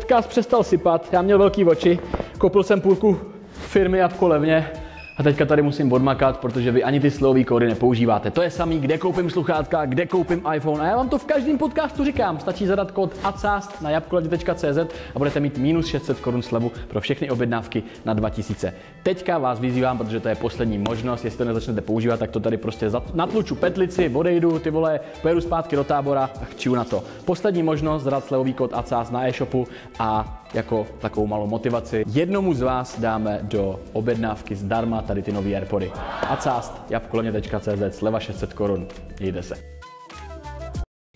podcast přestal sypat, já měl velký oči, koupil jsem půlku firmy a kolevně a teďka tady musím odmakat, protože vy ani ty slový kódy nepoužíváte. To je samý, kde koupím sluchátka, kde koupím iPhone. A já vám to v každém podcastu říkám. Stačí zadat kód ACAST na jabkoladě.cz a budete mít minus 600 korun slevu pro všechny objednávky na 2000. Teďka vás vyzývám, protože to je poslední možnost. Jestli to nezačnete používat, tak to tady prostě natluču petlici, odejdu, ty vole, pojedu zpátky do tábora a chčiju na to. Poslední možnost zadat slevový kód ACAST na e-shopu a jako takovou malou motivaci. Jednomu z vás dáme do objednávky zdarma tady ty nové AirPody. A cást, jabkolemě.cz, sleva 600 korun. Jde se.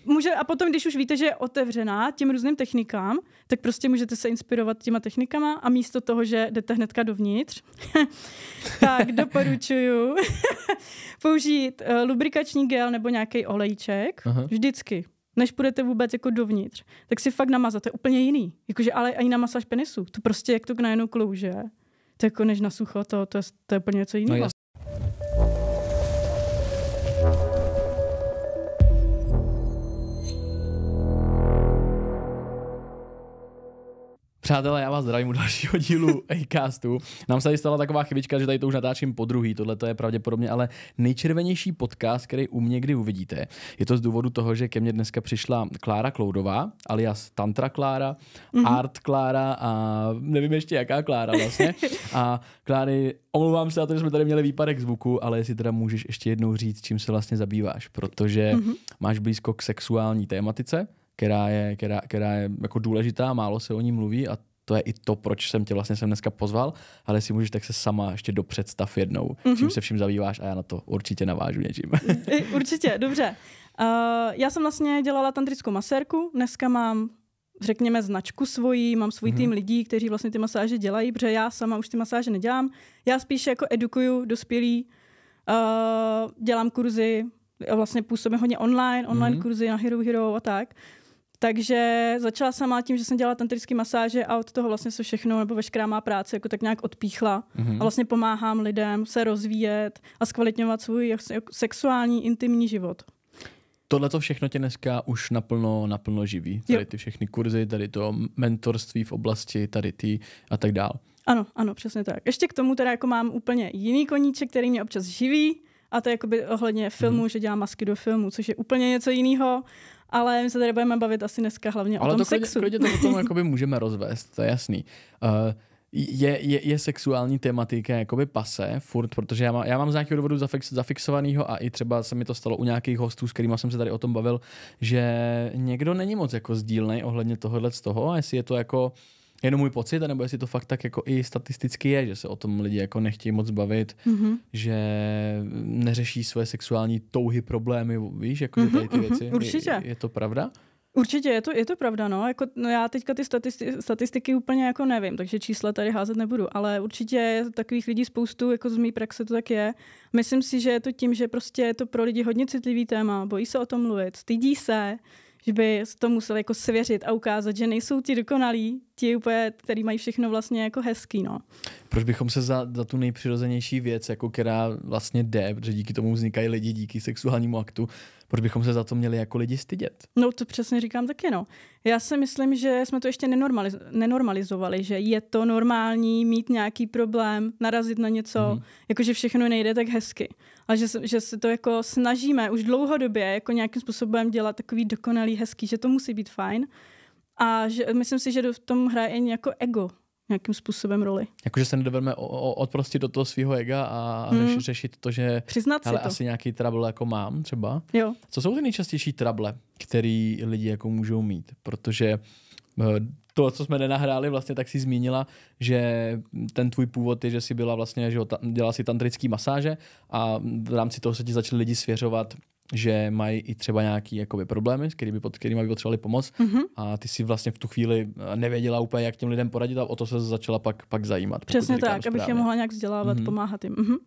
Může, a potom, když už víte, že je otevřená těm různým technikám, tak prostě můžete se inspirovat těma technikama a místo toho, že jdete hnedka dovnitř, tak doporučuju použít uh, lubrikační gel nebo nějaký olejček. Aha. Vždycky než půjdete vůbec jako dovnitř, tak si fakt namazat, to je úplně jiný. Jakože ale ani na masáž penisu, to prostě jak to najednou klouže, to jako než na sucho, to, to, je, to je úplně něco no jiného. No Přátelé, já vás zdravím u dalšího dílu Acastu. Nám se tady stala taková chybička, že tady to už natáčím po druhý, tohle je pravděpodobně ale nejčervenější podcast, který u mě kdy uvidíte. Je to z důvodu toho, že ke mně dneska přišla Klára Kloudová, alias Tantra Klára, mm-hmm. Art Klára a nevím ještě jaká Klára vlastně. A Kláry, omlouvám se za to, že jsme tady měli výpadek zvuku, ale jestli teda můžeš ještě jednou říct, čím se vlastně zabýváš, protože mm-hmm. máš blízko k sexuální tématice, která je, která, která je jako důležitá, málo se o ní mluví a to je i to, proč jsem tě vlastně jsem dneska pozval, ale si můžeš tak se sama ještě do představ jednou, mm-hmm. čím mhm. se vším zabýváš a já na to určitě navážu něčím. určitě, dobře. Uh, já jsem vlastně dělala tantrickou masérku, dneska mám řekněme, značku svoji, mám svůj mm-hmm. tým lidí, kteří vlastně ty masáže dělají, protože já sama už ty masáže nedělám. Já spíše jako edukuju dospělí, uh, dělám kurzy, vlastně působím hodně online, online mm-hmm. kurzy na Hero Hero a tak. Uh, takže začala jsem tím, že jsem dělala tantrické masáže a od toho vlastně se všechno, nebo veškerá má práce, jako tak nějak odpíchla. Mm-hmm. A vlastně pomáhám lidem se rozvíjet a zkvalitňovat svůj sexuální, intimní život. Tohle to všechno tě dneska už naplno, naplno živí. Tady ty všechny kurzy, tady to mentorství v oblasti, tady ty a tak dál. Ano, ano, přesně tak. Ještě k tomu teda jako mám úplně jiný koníček, který mě občas živí. A to je jakoby ohledně filmu, mm-hmm. že dělám masky do filmu, což je úplně něco jiného ale my se tady budeme bavit asi dneska hlavně ale o tom to sexu. Ale to potom jakoby můžeme rozvést, to je jasný. Uh, je, je, je sexuální tematika jakoby pase furt, protože já, má, já mám z nějakého důvodu zafix, zafixovanýho a i třeba se mi to stalo u nějakých hostů, s kterými jsem se tady o tom bavil, že někdo není moc jako sdílnej ohledně tohohle z toho jestli je to jako uh, jenom můj pocit, nebo jestli to fakt tak jako i statisticky je, že se o tom lidi jako nechtějí moc bavit, mm-hmm. že neřeší své sexuální touhy, problémy, víš, jako mm-hmm, tady ty mm-hmm, věci. Určitě. Je, je to pravda? Určitě, je to, je to pravda, no. Jako, no já teďka ty statisti- statistiky úplně jako nevím, takže čísla tady házet nebudu, ale určitě je takových lidí spoustu, jako z mý praxe to tak je. Myslím si, že je to tím, že prostě je to pro lidi hodně citlivý téma, bojí se o tom mluvit, stydí se, že by to musel jako svěřit a ukázat, že nejsou ti dokonalí, ti úplně, který mají všechno vlastně jako hezký, no. Proč bychom se za, za tu nejpřirozenější věc, jako která vlastně jde, protože díky tomu vznikají lidi, díky sexuálnímu aktu, proč bychom se za to měli jako lidi stydět? No to přesně říkám taky, no. Já si myslím, že jsme to ještě nenormaliz- nenormalizovali, že je to normální mít nějaký problém, narazit na něco, mm-hmm. jakože všechno nejde tak hezky. A že, že se to jako snažíme už dlouhodobě jako nějakým způsobem dělat takový dokonalý, hezký, že to musí být fajn. A že, myslím si, že v tom hraje i jako ego, nějakým způsobem roli. Jakože se nedovedeme odprostit do toho svého ega a hmm. řeš, řešit to, že Přiznat ale si to. asi nějaký trouble jako mám třeba. Jo. Co jsou ty nejčastější trable, který lidi jako můžou mít? Protože eh, to, co jsme nenahráli, vlastně tak si zmínila, že ten tvůj původ je, že si byla vlastně, že dělala si tantrický masáže a v rámci toho se ti začaly lidi svěřovat že mají i třeba nějaký jakoby, problémy, s kterými, pod kterými by potřebovali pomoc mm-hmm. a ty si vlastně v tu chvíli eh, nevěděla úplně, jak těm lidem poradit a o to se začala pak, pak zajímat. Přesně tak, správně. abych je mohla nějak vzdělávat, mm-hmm. pomáhat jim. Mm-hmm.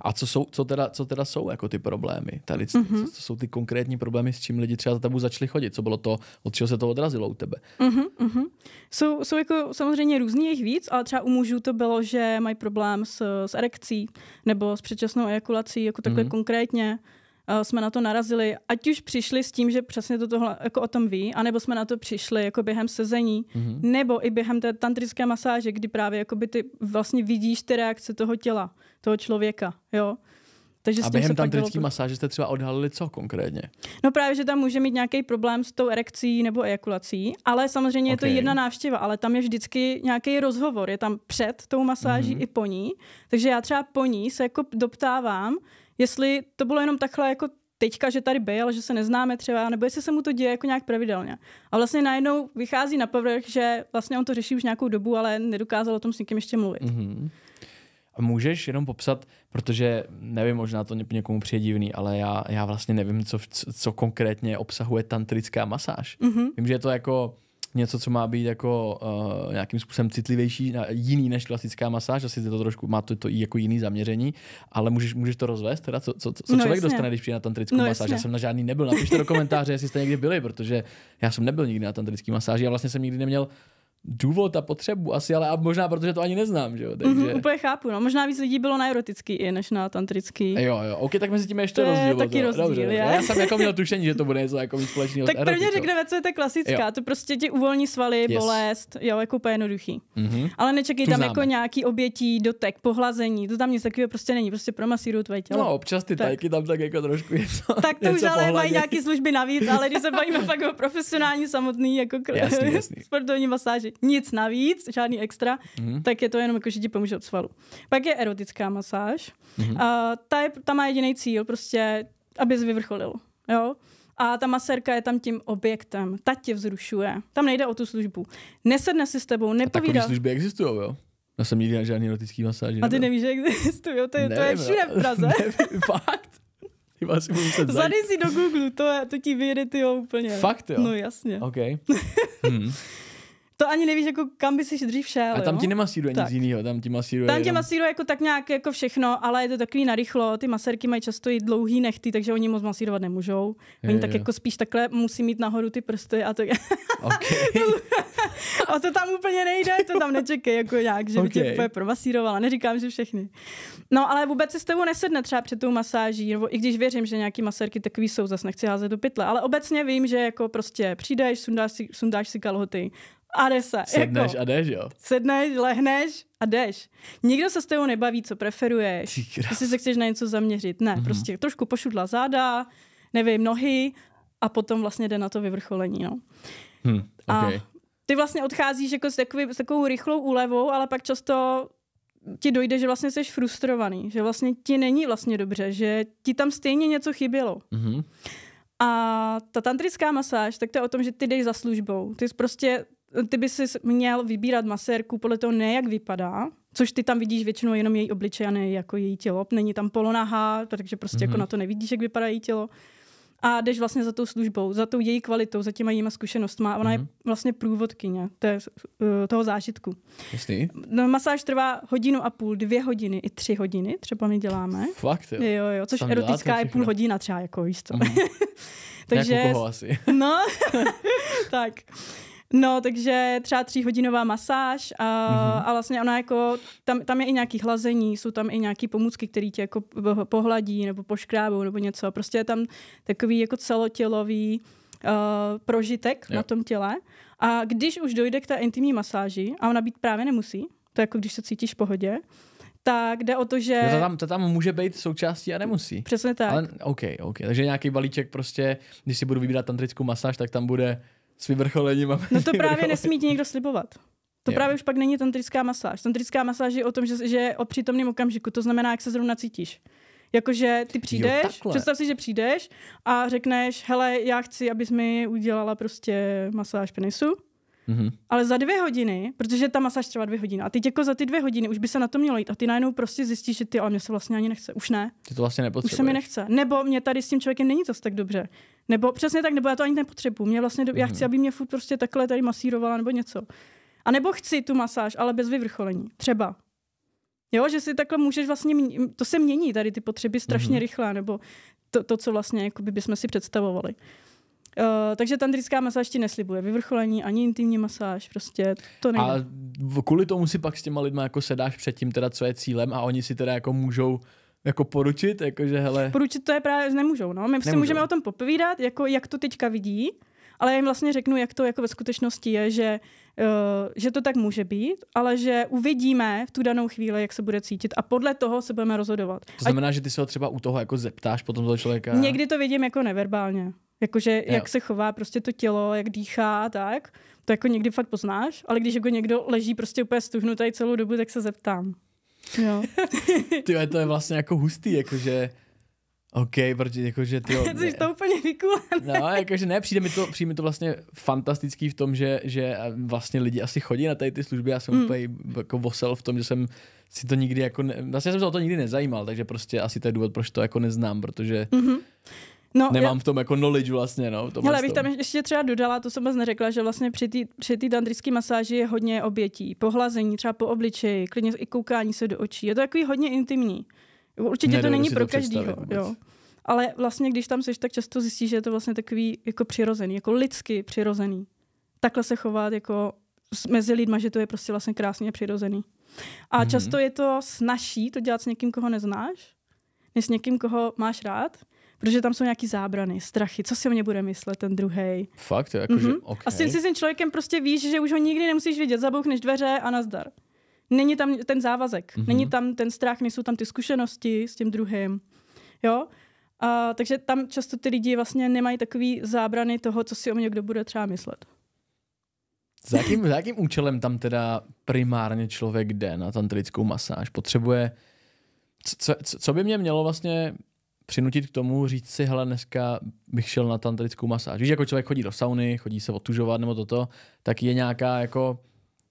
A co, jsou, co, teda, co teda jsou jako ty problémy? Tady, mm-hmm. co, co jsou ty konkrétní problémy, s čím lidi třeba za tebou začali chodit? Co bylo to, od čeho se to odrazilo u tebe? Mm-hmm. Jsou, jsou jako samozřejmě různý jich víc, ale třeba u mužů to bylo, že mají problém s, s erekcí nebo s předčasnou ejakulací, jako takhle mm-hmm. konkrétně. Eh, jsme na to narazili, ať už přišli s tím, že přesně to tohle jako o tom ví, anebo jsme na to přišli jako během sezení, mm-hmm. nebo i během té tantrické masáže, kdy právě jako by ty vlastně vidíš ty reakce toho těla, toho člověka, jo. Takže a během tantrické masáže jste třeba odhalili co konkrétně? No právě, že tam může mít nějaký problém s tou erekcí nebo ejakulací, ale samozřejmě okay. je to jedna návštěva, ale tam je vždycky nějaký rozhovor, je tam před tou masáží mm-hmm. i po ní. Takže já třeba po ní se jako doptávám, jestli to bylo jenom takhle jako teďka, že tady byl, že se neznáme třeba, nebo jestli se mu to děje jako nějak pravidelně. A vlastně najednou vychází na povrch, že vlastně on to řeší už nějakou dobu, ale nedokázal o tom s někým ještě mluvit. Mm-hmm. A můžeš jenom popsat, protože nevím, možná to někomu přijde divný, ale já, já vlastně nevím, co, co konkrétně obsahuje tantrická masáž. Mm-hmm. Vím, že je to jako něco, co má být jako uh, nějakým způsobem citlivější, jiný než klasická masáž, asi to trošku má to, to jako jiný zaměření, ale můžeš, můžeš to rozvést, teda co, co, co, no člověk jasně. dostane, když přijde na tantrickou no masáž. Jasně. Já jsem na žádný nebyl, napište do komentáře, jestli jste někdy byli, protože já jsem nebyl nikdy na tantrický masáži a vlastně jsem nikdy neměl důvod a potřebu asi, ale a možná protože to ani neznám, že jo? Mhm, takže... Mm, úplně chápu, no. Možná víc lidí bylo na erotický i než na tantrický. Jo, jo, ok, tak mezi tím ještě to rozdíl. Je taky to. rozdíl, Dobře, je. Já jsem jako měl tušení, že to bude něco jako víc společného Tak prvně řekneme, co je ta klasická, jo. to prostě ti uvolní svaly, yes. bolest, jo, jako úplně jednoduchý. Mm-hmm. Ale nečekej tu tam známe. jako nějaký obětí, dotek, pohlazení, to tam nic takového prostě není, prostě pro tvoje tělo. No, občas ty tak. tajky tam tak jako trošku něco, Tak to už ale mají nějaký služby navíc, ale když se bavíme fakt o profesionální samotný jako jasný, jasný. sportovní masáži, nic navíc, žádný extra, mm. tak je to jenom jako, že ti pomůže od svalu. Pak je erotická masáž. Mm. A ta, je, ta má jediný cíl, prostě, abys vyvrcholil. Jo? a ta masérka je tam tím objektem, ta tě vzrušuje. Tam nejde o tu službu. Nesedne si s tebou, nepovídá. A služby existují, jo? Já jsem nikdy na žádný erotický masáž. A ty nevíš, že existují, to je, to je všude v Praze. Nevím, fakt? Zadej si do Google, to, je, to ti vyjede ty jo úplně. Fakt jo? No jasně. OK. Hmm to ani nevíš, jako kam by si dřív šel. A tam ti nemasíruje tak. nic jiného, tam ti masíruje. Tam jenom... masíruje jako tak nějak jako všechno, ale je to takový narychlo. Ty maserky mají často i dlouhý nechty, takže oni moc masírovat nemůžou. Je, oni je, tak jo. jako spíš takhle musí mít nahoru ty prsty a to okay. a to tam úplně nejde, to tam nečekej jako nějak, že okay. by tě promasírovala. Neříkám, že všechny. No ale vůbec se s tebou nesedne třeba před tou masáží, nebo i když věřím, že nějaký maserky takový jsou, zase nechci házet do pytle, ale obecně vím, že jako prostě přijdeš, sundáš si, sundáš si kalhoty a jde se. Sedneš jako, a jdeš, jo? Sedneš, lehneš a jdeš. Nikdo se s tebou nebaví, co preferuješ. Jestli se chceš na něco zaměřit. Ne, mm-hmm. prostě trošku pošudla záda, nevím, nohy a potom vlastně jde na to vyvrcholení, no. Hmm, okay. A ty vlastně odcházíš jako s, takový, s takovou rychlou úlevou, ale pak často ti dojde, že vlastně jsi frustrovaný, že vlastně ti není vlastně dobře, že ti tam stejně něco chybělo. Mm-hmm. A ta tantrická masáž, tak to je o tom, že ty jdeš za službou. Ty prostě ty bys měl vybírat masérku podle toho ne, jak vypadá, což ty tam vidíš většinou jenom její obličej a ne jako její tělo. Není tam polonaha. takže prostě mm-hmm. jako mhm. na to nevidíš, jak vypadá její tělo. A jdeš vlastně za tou službou, za tou její kvalitou, za těma jejíma zkušenostma. A ona mm-hmm. je mhm. vlastně průvodkyně té, eh, toho zážitku. Jasný. No, masáž trvá hodinu a půl, dvě hodiny i tři hodiny, třeba my děláme. Fakt, jo. Jo, jo, což Tam erotická je půl hodina třeba, jako víš co. Mm-hmm. takže, jako koho asi. no, tak. No, takže třeba tříhodinová masáž a, mm-hmm. a vlastně ona jako, tam, tam je i nějaký hlazení, jsou tam i nějaký pomůcky, které tě jako pohladí nebo poškrábou nebo něco. Prostě je tam takový jako celotělový uh, prožitek jo. na tom těle. A když už dojde k té intimní masáži, a ona být právě nemusí, to je jako když se cítíš v pohodě, tak jde o to, že... to, tam, to tam může být součástí a nemusí. Přesně tak. Ale, OK, OK. Takže nějaký balíček prostě, když si budu vybírat tantrickou masáž, tak tam bude s vyvrcholením. máme. no to právě nesmí ti někdo slibovat. To jo. právě už pak není tantrická masáž. Tantrická masáž je o tom, že, že je o přítomném okamžiku, to znamená, jak se zrovna cítíš. Jakože ty přijdeš, jo, představ si, že přijdeš a řekneš, hele, já chci, abys mi udělala prostě masáž penisu. Mm-hmm. Ale za dvě hodiny, protože ta masáž trvá dvě hodiny, a ty jako za ty dvě hodiny už by se na to mělo jít a ty najednou prostě zjistíš, že ty, ale mě se vlastně ani nechce. Už ne. Ty to vlastně nepotřebuješ. Už se mi nechce. Nebo mě tady s tím člověkem není to tak dobře. Nebo přesně tak, nebo já to ani nepotřebuji. Mě vlastně, já mhm. chci, aby mě furt prostě takhle tady masírovala nebo něco. A nebo chci tu masáž, ale bez vyvrcholení. Třeba. Jo, že si takhle můžeš vlastně, to se mění tady ty potřeby strašně mm-hmm. rychle, nebo to, to co vlastně bychom si představovali. Uh, takže tantrická masáž ti neslibuje vyvrcholení, ani intimní masáž, prostě to nejde. A kvůli tomu si pak s těma lidma jako sedáš před tím teda, co je cílem a oni si teda jako můžou jako poručit, jako že hele... Poručit to je právě, nemůžou, no. My nemůžou. si můžeme o tom popovídat, jako jak to teďka vidí, ale já jim vlastně řeknu, jak to jako ve skutečnosti je, že, uh, že to tak může být, ale že uvidíme v tu danou chvíli, jak se bude cítit a podle toho se budeme rozhodovat. To znamená, a... že ty se ho třeba u toho jako zeptáš potom toho člověka? Někdy to vidím jako neverbálně. Jakože jo. jak se chová prostě to tělo, jak dýchá, tak. To jako někdy fakt poznáš, ale když jako někdo leží prostě úplně stuhnutý celou dobu, tak se zeptám. Jo. ty to je vlastně jako hustý, jakože... OK, protože jakože ty. Jsi to úplně vykulené. No, jakože ne, přijde mi to, přijde mi to vlastně fantastický v tom, že, že vlastně lidi asi chodí na tady ty služby, já jsem mm. úplně jako vosel v tom, že jsem si to nikdy jako, ne, vlastně jsem se o to nikdy nezajímal, takže prostě asi to je důvod, proč to jako neznám, protože mm-hmm. No, Nemám já... v tom jako knowledge vlastně, no. Hele, bych tam ještě třeba dodala, to jsem vás neřekla, že vlastně při té dandrické masáži je hodně obětí. Pohlazení třeba po obličeji, klidně i koukání se do očí. Je to takový hodně intimní. Určitě Nedobu to není pro každýho, jo. Ale vlastně, když tam seš, tak často zjistíš, že je to vlastně takový jako přirozený, jako lidsky přirozený. Takhle se chovat jako mezi lidma, že to je prostě vlastně krásně přirozený. A mm-hmm. často je to snažší to dělat s někým, koho neznáš, než s někým, koho máš rád, protože tam jsou nějaký zábrany, strachy, co si o mě bude myslet ten druhý. Fakt, jako mm-hmm. že, okay. A s tím si s tím člověkem prostě víš, že už ho nikdy nemusíš vidět, zabouchneš dveře a nazdar. Není tam ten závazek, mm-hmm. není tam ten strach, nejsou tam ty zkušenosti s tím druhým. Jo? A, takže tam často ty lidi vlastně nemají takový zábrany toho, co si o mě kdo bude třeba myslet. Za jakým, za jakým účelem tam teda primárně člověk jde na tantrickou masáž? Potřebuje... Co, co, co by mě mělo vlastně přinutit k tomu říct si, hele, dneska bych šel na tantrickou masáž. Víš, jako člověk chodí do sauny, chodí se otužovat nebo toto, tak je nějaká jako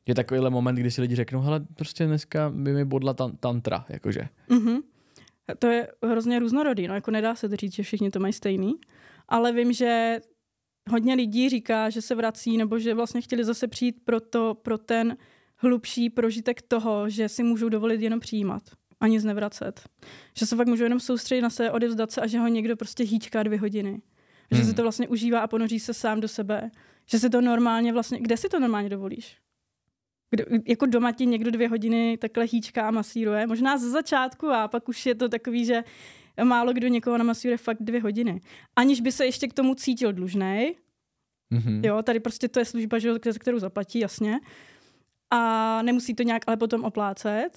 je takovýhle moment, kdy si lidi řeknou, hele, prostě dneska by mi bodla tan- tantra, jakože. Mm-hmm. To je hrozně různorodý, no jako nedá se to říct, že všichni to mají stejný, ale vím, že hodně lidí říká, že se vrací nebo že vlastně chtěli zase přijít pro, to, pro ten hlubší prožitek toho, že si můžou dovolit jenom přijímat a nic nevracet. Že se fakt můžu jenom soustředit na se, odevzdat se a že ho někdo prostě hýčká dvě hodiny. Že hmm. se to vlastně užívá a ponoří se sám do sebe. Že si to normálně vlastně, kde si to normálně dovolíš? Kdo, jako doma ti někdo dvě hodiny takhle hýčká a masíruje. Možná ze začátku a pak už je to takový, že málo kdo někoho namasíruje fakt dvě hodiny. Aniž by se ještě k tomu cítil dlužnej. Mm-hmm. Jo, tady prostě to je služba, že, kterou zaplatí, jasně. A nemusí to nějak ale potom oplácet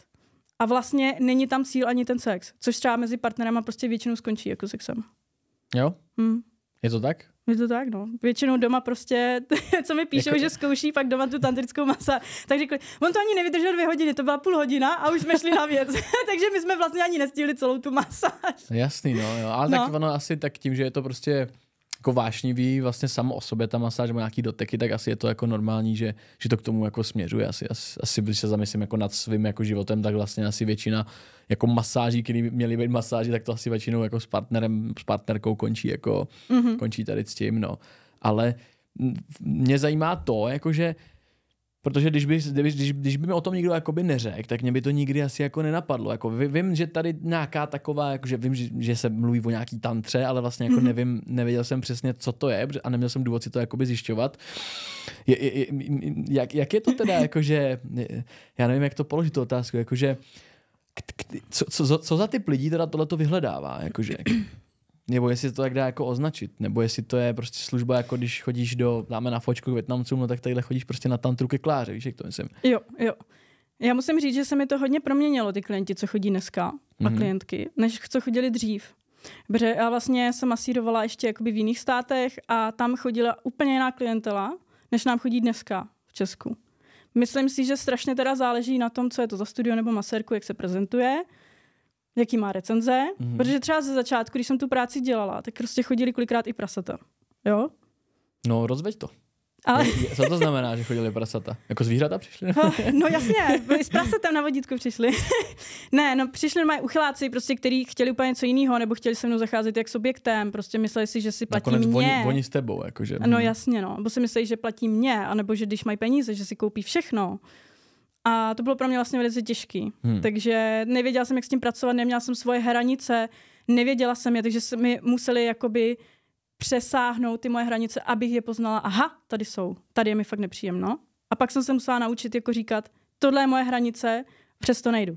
a vlastně není tam cíl ani ten sex, což třeba mezi partnerama prostě většinou skončí jako sexem. Jo? Hmm. Je to tak? Je to tak, no. Většinou doma prostě, co mi píšou, jako... že zkouší pak doma tu tantrickou masa, tak řekli, on to ani nevydržel dvě hodiny, to byla půl hodina a už jsme šli na věc. Takže my jsme vlastně ani nestihli celou tu masáž. Jasný, no, jo. ale no. tak ono asi tak tím, že je to prostě jako vášnivý vlastně samo o sobě ta masáž nebo nějaký doteky, tak asi je to jako normální, že, že to k tomu jako směřuje. Asi, asi, asi když se zamyslím jako nad svým jako životem, tak vlastně asi většina jako masáží, které měly být masáži, tak to asi většinou jako s partnerem, s partnerkou končí jako, mm-hmm. končí tady s tím, no. Ale mě zajímá to, jakože Protože když by, když, když by mi o tom nikdo jakoby neřekl, tak mě by to nikdy asi jako nenapadlo. Jako vím, že tady nějaká taková, jako že vím, že, že se mluví o nějaký tantře, ale vlastně jako mm-hmm. nevím, nevěděl jsem přesně, co to je a neměl jsem důvod si to jakoby zjišťovat. Je, je, je, jak, jak je to teda, jakože, já nevím, jak to položit tu otázku, jakože, co, co, co za typ lidí teda tohleto vyhledává, jakože, nebo jestli to tak dá jako označit, nebo jestli to je prostě služba, jako když chodíš do, dáme na fočku k Větnamcům, no tak tadyhle chodíš prostě na tantru ke kláře, víš, jak to myslím. Jo, jo. Já musím říct, že se mi to hodně proměnilo, ty klienti, co chodí dneska mm-hmm. a mhm. klientky, než co chodili dřív. Protože já vlastně jsem masírovala ještě jakoby v jiných státech a tam chodila úplně jiná klientela, než nám chodí dneska v Česku. Myslím si, že strašně teda záleží na tom, co je to za studio nebo masérku, jak se prezentuje, jaký má recenze, mm-hmm. protože třeba ze začátku, když jsem tu práci dělala, tak prostě chodili kolikrát i prasata. Jo? No, rozveď to. Ale... Co to znamená, že chodili prasata? Jako zvířata přišli? Ah, no jasně, byli s prasatem na vodítku přišli. ne, no přišli mají uchyláci, prostě, kteří chtěli úplně něco jiného, nebo chtěli se mnou zacházet jak s objektem, prostě mysleli si, že si platí Nakonec mě. Nakonec oni, s tebou, jakože. No jasně, no. bo si mysleli, že platí mě, anebo že když mají peníze, že si koupí všechno. A to bylo pro mě vlastně velice těžký. Hmm. Takže nevěděla jsem, jak s tím pracovat, neměla jsem svoje hranice, nevěděla jsem je, takže mi museli jakoby přesáhnout ty moje hranice, abych je poznala. Aha, tady jsou, tady je mi fakt nepříjemno. A pak jsem se musela naučit jako říkat, tohle je moje hranice, přesto nejdu.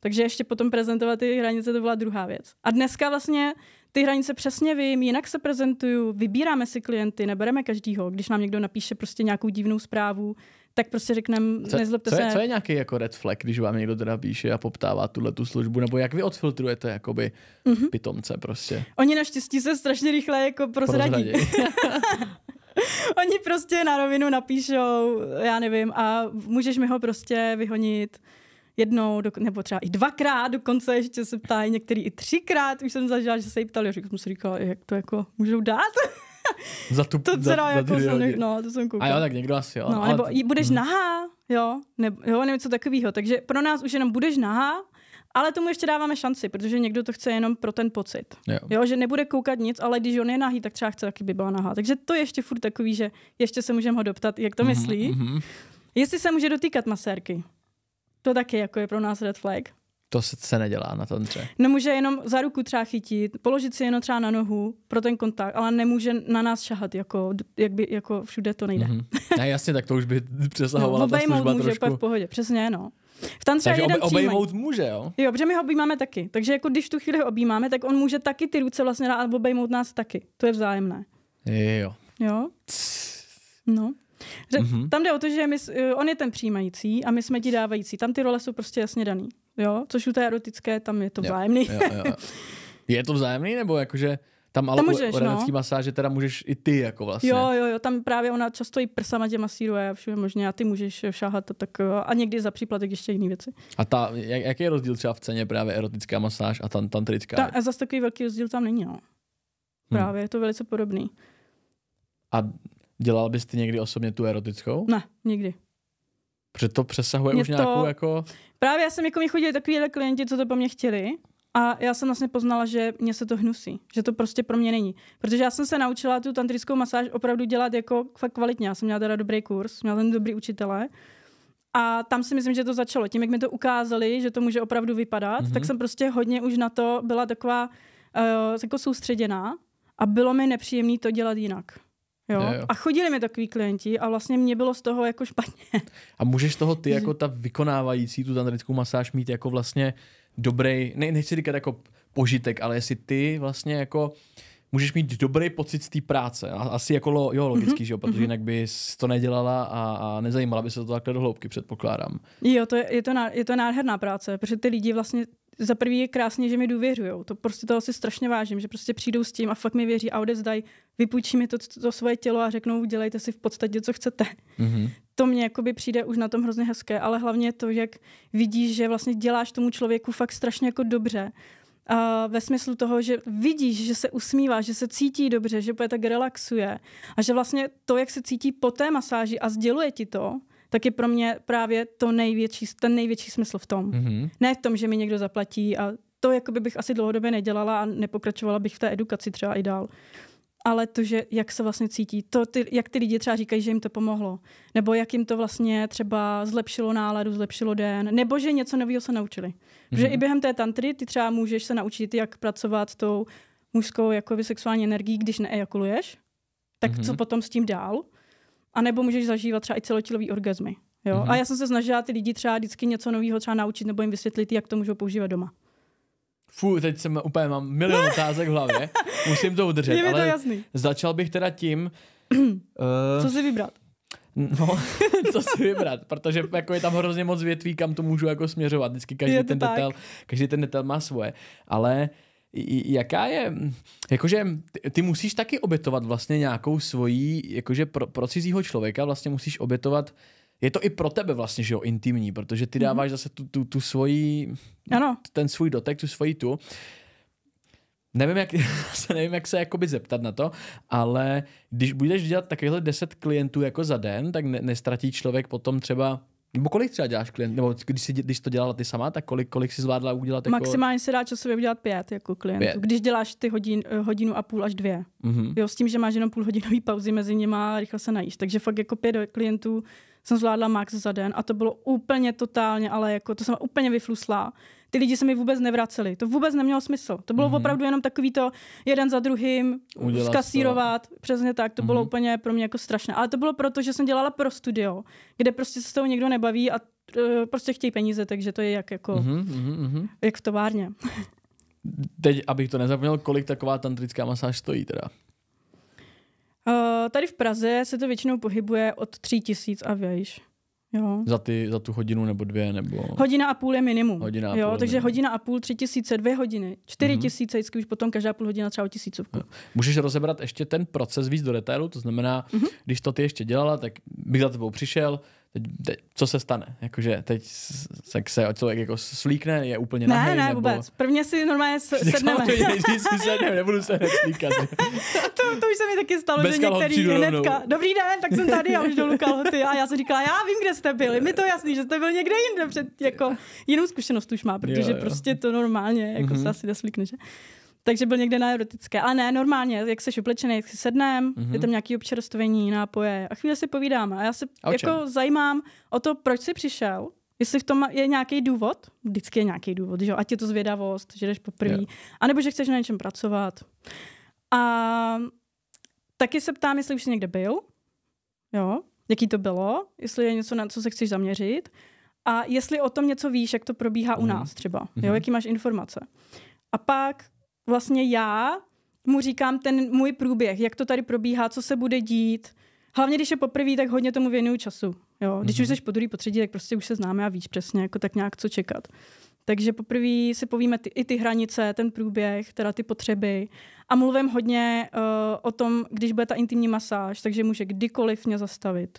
Takže ještě potom prezentovat ty hranice, to byla druhá věc. A dneska vlastně ty hranice přesně vím, jinak se prezentuju, vybíráme si klienty, nebereme každýho. Když nám někdo napíše prostě nějakou divnou zprávu, tak prostě řekneme, nezlobte co je, se. Co je nějaký jako red flag, když vám někdo teda píše a poptává tuhle tu službu, nebo jak vy odfiltrujete jakoby mm-hmm. pitomce prostě? Oni naštěstí se strašně rychle jako prozradí. Oni prostě na rovinu napíšou, já nevím, a můžeš mi ho prostě vyhonit jednou, do, nebo třeba i dvakrát, dokonce ještě se ptají některý i třikrát, už jsem zažila, že se jí ptali, říkal jsem si říkala, jak to jako můžou dát? za tu, to teda za, jako za jsem, no, to jsem koukal. A jo, tak někdo asi, jo. No, nebo to, budeš hmm. nahá, jo, nebo, jo, nevím, co takového. Takže pro nás už jenom budeš nahá, ale tomu ještě dáváme šanci, protože někdo to chce jenom pro ten pocit. Jo. jo že nebude koukat nic, ale když on je nahý, tak třeba chce taky by byla nahá. Takže to je ještě furt takový, že ještě se můžeme ho doptat, jak to mhm, myslí. Mm-hmm. Jestli se může dotýkat masérky. To taky jako je pro nás red flag. To se, se nedělá na tantře. No může jenom za ruku třeba chytit, položit si jenom třeba na nohu pro ten kontakt, ale nemůže na nás šahat, jako, jak by, jako všude to nejde. Mm-hmm. Ne, jasně, tak to už by no, přesahovala no, ta služba může, trošku. Pak v pohodě, přesně, no. V tantře Takže jeden obe, obejmout příjmaň. může, jo? Jo, protože my ho objímáme taky. Takže jako když tu chvíli ho objímáme, tak on může taky ty ruce vlastně dát a obejmout nás taky. To je vzájemné. Jo. Jo? No. Že mm-hmm. Tam jde o to, že my, eh, on je ten přijímající a my jsme ti dávající. Tam ty role jsou prostě jasně daný. Jo? Což u té erotické, tam je to vzájemný. Jo, jo, jo. Je to vzájemný, nebo jakože... Tam ale tam můžeš, u no. masáže teda můžeš i ty jako vlastně. Jo, jo, jo, tam právě ona často i prsama tě masíruje a všude možně a ty můžeš eh, šáhat a tak eh, a někdy za příplatek ještě jiné věci. A ta, jak, jaký je rozdíl třeba v ceně právě erotická masáž a tan, tantrická? Ta, a zase takový velký rozdíl tam není, no. Hmm. Právě, hmm. je to velice podobný. A Dělal bys ty někdy osobně tu erotickou? Ne, nikdy. Protože to přesahuje mě už to... nějakou jako... Právě já jsem jako mi chodili takovýhle klienti, co to po mně chtěli. A já jsem vlastně poznala, že mě se to hnusí, že to prostě pro mě není. Protože já jsem se naučila tu tantrickou masáž opravdu dělat jako fakt kvalitně. Já jsem měla teda dobrý kurz, měla ten dobrý učitele. A tam si myslím, že to začalo. Tím, jak mi to ukázali, že to může opravdu vypadat, mm-hmm. tak mhm. jsem prostě hodně už na to byla taková uh, jako soustředěná a bylo mi nepříjemné to dělat jinak. Jo? Jo, jo. A chodili mi takový klienti a vlastně mě bylo z toho jako špatně. A můžeš toho ty jako ta vykonávající tu tantrickou masáž mít jako vlastně dobrý, ne, nechci říkat jako požitek, ale jestli ty vlastně jako můžeš mít dobrý pocit z té práce. Asi jako lo, jo, mhm, logický, mm-hmm. že jo, protože mm-hmm. jinak bys to nedělala a, a nezajímala by se to takhle do hloubky, předpokládám. Jo, to je, je, to, ná, je to nádherná práce, protože ty lidi vlastně za prvý je krásně, že mi důvěřují. To prostě toho si strašně vážím, že prostě přijdou s tím a fakt mi věří a odezdají, vypůjčí mi to, to, to svoje tělo a řeknou, udělejte si v podstatě, co chcete. Mm-hmm. To mně jakoby přijde už na tom hrozně hezké, ale hlavně to, jak vidíš, že vlastně děláš tomu člověku fakt strašně jako dobře. A ve smyslu toho, že vidíš, že se usmívá, že se cítí dobře, že bude tak relaxuje a že vlastně to, jak se cítí po té masáži a sděluje ti to, tak je pro mě právě to největší, ten největší smysl v tom. Mm-hmm. Ne v tom, že mi někdo zaplatí a to jakoby bych asi dlouhodobě nedělala a nepokračovala bych v té edukaci třeba i dál. Ale to, že jak se vlastně cítí, to, ty, jak ty lidi třeba říkají, že jim to pomohlo, nebo jak jim to vlastně třeba zlepšilo náladu, zlepšilo den, nebo že něco nového se naučili. Mm-hmm. Protože mhm. i během té tantry ty třeba můžeš se naučit, jak pracovat s tou mužskou jako sexuální energií, když neejakuluješ, tak mm-hmm. co mhm. potom s tím dál. A nebo můžeš zažívat třeba i celotilový orgazmy. Jo? Mm-hmm. A já jsem se snažila ty lidi třeba vždycky něco nového třeba naučit nebo jim vysvětlit, jak to můžou používat doma. Fu, teď jsem úplně mám milion otázek v hlavě. Musím to udržet. Je ale to jasný. Začal bych teda tím... uh... Co si vybrat? No, co si vybrat, protože jako je tam hrozně moc větví, kam to můžu jako směřovat. Vždycky každý ten, detail, každý ten detail má svoje. Ale uh, jaká je, jakože ty musíš taky obětovat vlastně nějakou svojí, jakože pro, pro cizího člověka vlastně musíš obětovat je to i pro tebe vlastně, že jo, intimní, protože ty mhm. dáváš mm. zase tu, tu, tu svoji, ano. ten svůj dotek, tu svoji tu. Nevím, jak, nevím, jak se jakoby zeptat na to, ale když budeš dělat takovýhle 10 klientů jako za den, tak ne, nestratí člověk potom třeba nebo kolik třeba děláš klient, nebo když, jsi, když to dělala ty sama, tak kolik, kolik jsi zvládla udělat? Jako... Maximálně se dá časově udělat pět jako klient. pět. když děláš ty hodin, eh, hodinu a půl až dvě. Mm-hmm. Jo, s tím, že máš jenom hodinový pauzy mezi nimi a rychle se najíš. Takže fakt jako pět klientů jsem zvládla max za den a to bylo úplně totálně, ale jako to jsem úplně vyflusla ty lidi se mi vůbec nevraceli. To vůbec nemělo smysl. To bylo mm-hmm. opravdu jenom takový to jeden za druhým, Udělat zkasírovat, to. přesně tak. To mm-hmm. bylo mhm. úplně pro mě jako strašné. Ale to bylo proto, že jsem dělala pro studio, kde prostě se s tou někdo nebaví a uh, prostě chtějí peníze, takže to je jak jako, mm-hmm. jak v továrně. Teď, abych to nezapomněl, kolik taková tantrická masáž stojí teda? Uh, tady v Praze se to většinou pohybuje od tří tisíc a vejš. Jo. Za, ty, za tu hodinu nebo dvě? nebo Hodina a půl je minimum. Hodina a půl jo, půl takže minimum. hodina a půl, tři tisíce, dvě hodiny, čtyři mm-hmm. tisíce, vždycky už potom každá půl hodina třeba o tisícovku. Jo. Můžeš rozebrat ještě ten proces víc do detailu, to znamená, mm-hmm. když to ty ještě dělala, tak bych za tebou přišel, teď, teď, co se stane? Jakože teď se, se člověk jako slíkne, je úplně ne, nahej, Ne, ne, vůbec. Prvně si normálně sedneme. Samozřejmě, nejdřív si sedneme, nebudu se hned slíkat. to, to už se mi taky stalo, Bez že některý hnedka. Dobrý den, tak jsem tady a už dolů kalhoty. A já jsem říkala, já vím, kde jste byli. Mi to jasný, že jste byl někde jinde před, jako jinou zkušenost už má, protože jo, jo. prostě to normálně, jako mm-hmm. se mhm. asi neslíkne, že? Takže byl někde na erotické. Ale ne, normálně, jak se oblečený, jak si sednem, mm-hmm. je mhm. tam nějaký občerstvení, nápoje a chvíli si povídáme. A já se a jako zajímám o to, proč jsi přišel, jestli v tom je nějaký důvod, vždycky je nějaký důvod, že? ať je to zvědavost, že jdeš poprvé, yeah. anebo že chceš na něčem pracovat. A taky se ptám, jestli už jsi někde byl, jo, jaký to bylo, jestli je něco, na co se chceš zaměřit a jestli o tom něco víš, jak to probíhá u mhm. nás třeba, jo, mhm. jaký máš informace. A pak vlastně já mu říkám ten můj průběh, jak to tady probíhá, co se bude dít. Hlavně, když je poprvé, tak hodně tomu věnuju času. Jo. Když mm-hmm. už mhm. jsi po druhý, po třetí, tak prostě už se známe a víš přesně, jako tak nějak co čekat. Takže poprvé si povíme ty, i ty hranice, ten průběh, teda ty potřeby. A mluvím hodně uh, o tom, když bude ta intimní masáž, takže může kdykoliv mě zastavit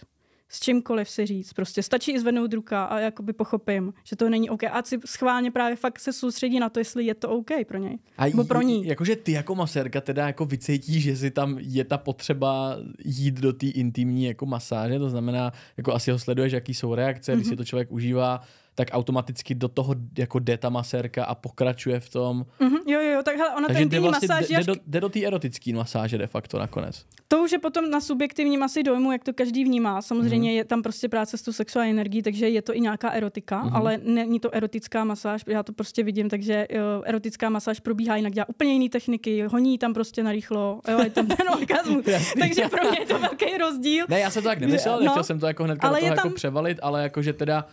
s čímkoliv si říct. Prostě stačí i zvednout ruka a jakoby pochopím, že to není OK. A si schválně právě fakt se soustředí na to, jestli je to OK pro něj. A nebo pro ní. Jakože ty jako masérka teda jako vycítíš, že si tam je ta potřeba jít do té intimní jako masáže, to znamená, jako asi ho sleduješ, jaký jsou reakce, mm-hmm. když si mhm. to člověk užívá, tak automaticky do toho jako jde ta masérka a pokračuje v tom. Mm-hmm, jo, jo, tak hele, ona Takže ten vlastně masáž... Jde, jde do, jde do té erotické masáže de facto nakonec. To už je potom na subjektivním asi dojmu, jak to každý vnímá. Samozřejmě mm-hmm. je tam prostě práce s tou sexuální energií, takže je to i nějaká erotika, mm-hmm. ale není to erotická masáž, já to prostě vidím, takže jo, eh, erotická masáž probíhá jinak, dělá úplně jiné techniky, honí tam prostě narychlo, jo, je tam ten orgasmus. takže pro mě je to velký rozdíl. Ne, já jsem to tak nemyslel, no, chtěl jsem to jako hned ale jako tam... jako převalit, ale jakože teda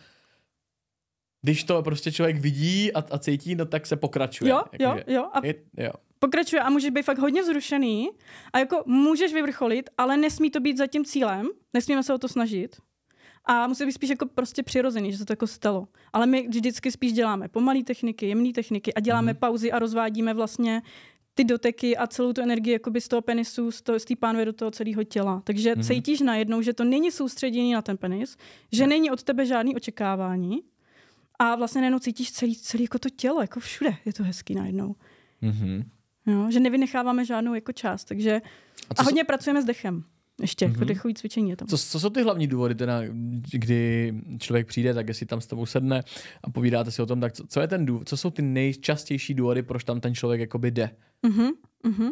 když to prostě člověk vidí a, a cítí, no tak se pokračuje. Jo, jako, jo, jo. A... Je, jo pokračuje a můžeš být fakt hodně vzrušený a jako můžeš vyvrcholit, ale nesmí to být za tím cílem, nesmíme se o to snažit. A musí být spíš jako prostě přirozený, že se to jako stalo. Ale my vždycky spíš děláme pomalé techniky, jemné techniky a děláme mm. pauzy a rozvádíme vlastně ty doteky a celou tu energii z toho penisu, z, toho, z té pánve do toho celého těla. Takže mm. cítíš najednou, že to není soustředění na ten penis, že no. není od tebe žádný očekávání, a vlastně najednou cítíš celý, celý jako to tělo, jako všude je to hezký najednou. Mm-hmm. No, že nevynecháváme žádnou jako část, takže a, a hodně jsou... pracujeme s dechem. Ještě, jako mm-hmm. jako cvičení je tam. Co, co jsou ty hlavní důvody, teda, kdy člověk přijde, tak jestli tam s tebou sedne a povídáte si o tom, tak co, co, je ten důvod, co jsou ty nejčastější důvody, proč tam ten člověk jakoby jde? Mm-hmm, mm-hmm.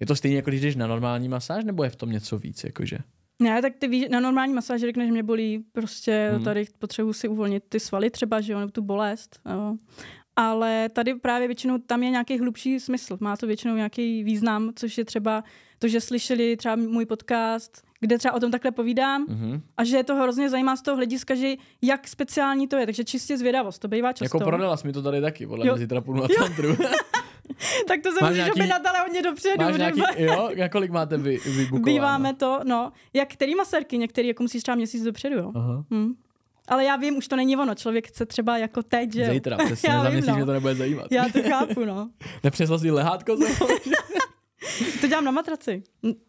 Je to stejně, jako když jdeš na normální masáž, nebo je v tom něco víc? Jakože? Ne, tak ty víš, na normální masáži řekne, že mě bolí, prostě hmm. tady potřebuji si uvolnit ty svaly třeba, že jo, nebo tu bolest. Jo. Ale tady právě většinou tam je nějaký hlubší smysl, má to většinou nějaký význam, což je třeba to, že slyšeli třeba můj podcast, kde třeba o tom takhle povídám mm-hmm. a že je to hrozně zajímá z toho hlediska, že jak speciální to je, takže čistě zvědavost, to bývá jako často. Jako prodala jsi mi to tady taky, podle mě zítra půjdu na tantru. tak to se může nějaký... objednat ale hodně dopředu. Máš nějaký, jo, jak kolik máte vy, vybukováno? Býváme to, no. Jak který maserky, některý jako musíš třeba měsíc dopředu, jo. Aha. Hmm. Ale já vím, už to není ono. Člověk chce třeba jako teď, že... Zítra, přesně, já za měsíc no. mě to nebude zajímat. Já to chápu, no. Nepřesla si lehátko za To dělám na matraci.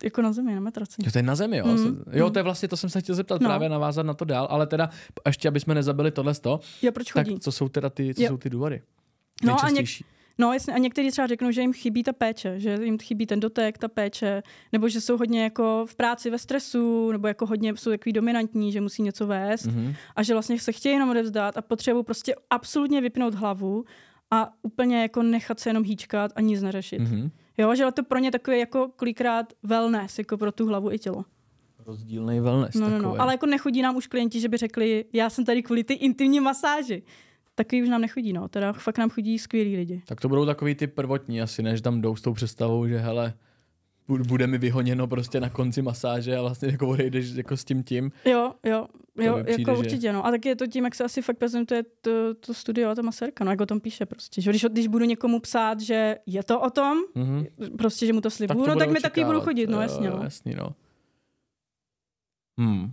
Jako na zemi, na matraci. Jo, to je na zemi, jo. Mm. Jo, to je vlastně, to jsem se chtěl zeptat, no. právě navázat na to dál, ale teda, ještě, aby jsme nezabili tohle z toho, jo, proč chodí? tak co jsou teda ty, co jo. jsou ty důvody? No a něk- No jasně, a někteří třeba řeknou, že jim chybí ta péče, že jim chybí ten dotek, ta péče, nebo že jsou hodně jako v práci ve stresu, nebo jako hodně jsou takový dominantní, že musí něco vést mm-hmm. a že vlastně se chtějí jenom odevzdat a potřebují prostě absolutně vypnout hlavu a úplně jako nechat se jenom hýčkat a nic neřešit. Mm-hmm. Jo, že to pro ně takový jako kolikrát wellness, jako pro tu hlavu i tělo rozdílný wellness. No, no, no, ale jako nechodí nám už klienti, že by řekli, já jsem tady kvůli ty intimní masáži takový už nám nechodí, no. Teda fakt nám chodí skvělí lidi. Tak to budou takový ty prvotní asi, než tam jdou s tou představou, že hele, bude mi vyhoněno prostě na konci masáže a vlastně jako odejdeš jako s tím tím. Jo, jo, jo, přijde, jako že... určitě, no. A taky je to tím, jak se asi fakt prezentuje to, to studio a ta masérka, no, jak o tom píše prostě. Že když, když budu někomu psát, že je to o tom, mm-hmm. prostě, že mu to slibuju, tak to no tak mi taky budu chodit, no, eh, no jasně, no. Jasný, no. Hmm.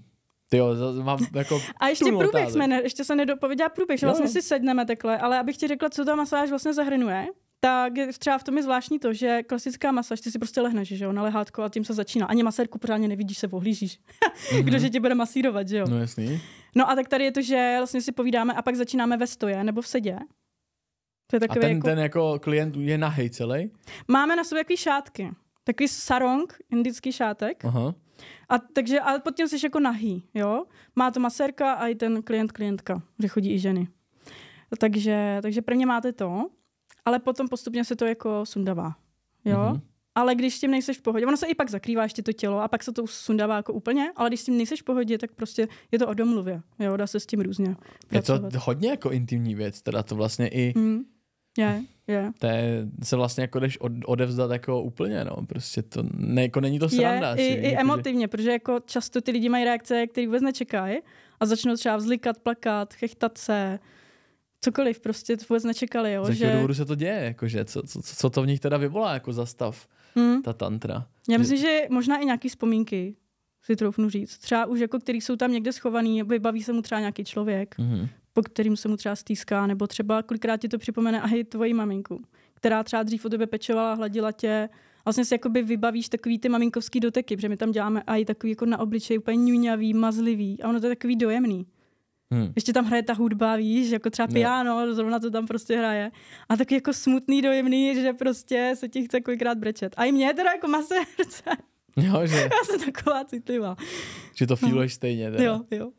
Ty jo, mám jako A ještě průběh otázek. jsme, ne, ještě se nedopověděla průběh, že vlastně si sedneme takhle, ale abych ti řekla, co ta masáž vlastně zahrnuje, tak třeba v tom je zvláštní to, že klasická masáž, ty si prostě lehneš, že jo, na lehátko a tím se začíná. Ani masérku pořádně nevidíš, se pohlížíš. kdože mhm. že tě bude masírovat, že jo. No jasný. No a tak tady je to, že vlastně si povídáme a pak začínáme ve stoje nebo v sedě. To je a ten, jako... ten jako klient je nahej celý? Máme na sobě takový šátky. Takový sarong, indický šátek. Aha. A, takže, ale pod tím jsi jako nahý, jo? Má to masérka a i ten klient, klientka, že chodí i ženy. Takže, takže prvně máte to, ale potom postupně se to jako sundává, jo? Mm-hmm. Ale když s tím nejseš v pohodě, ono se i pak zakrývá ještě to tělo a pak se to sundává jako úplně, ale když s tím nejseš v pohodě, tak prostě je to o domluvě, jo? Dá se s tím různě Je pracovat. to hodně jako intimní věc, teda to vlastně i... Mm. Je. Yeah. To je, se vlastně jako jdeš od, odevzdat jako úplně, no, prostě to, ne, jako není to sranda. Je, i, i emotivně, že... protože jako často ty lidi mají reakce, které vůbec nečekají a začnou třeba vzlikat, plakat, chechtat se, cokoliv, prostě to vůbec nečekali, jo. Z že... důvodu se to děje, jakože, co, co, co to v nich teda vyvolá jako zastav, mm. ta tantra. Já myslím, že, že možná i nějaký vzpomínky, si troufnu říct. Třeba už jako, který jsou tam někde schovaný, vybaví se mu třeba nějaký člověk, mm po kterým se mu třeba stýská, nebo třeba kolikrát ti to připomene a hej, tvoji maminku, která třeba dřív o tebe pečovala, hladila tě, vlastně si jakoby vybavíš takový ty maminkovský doteky, protože my tam děláme a i takový jako na obličeji úplně ňuňavý, mazlivý a ono to je takový dojemný. Hmm. Ještě tam hraje ta hudba, víš, jako třeba piano, no. zrovna to tam prostě hraje. A tak jako smutný, dojemný, že prostě se ti chce kolikrát brečet. A i mě teda jako má srdce. Jo, že? Já jsem taková citlivá. Že to no. fíluješ no. stejně. Teda. Jo, jo.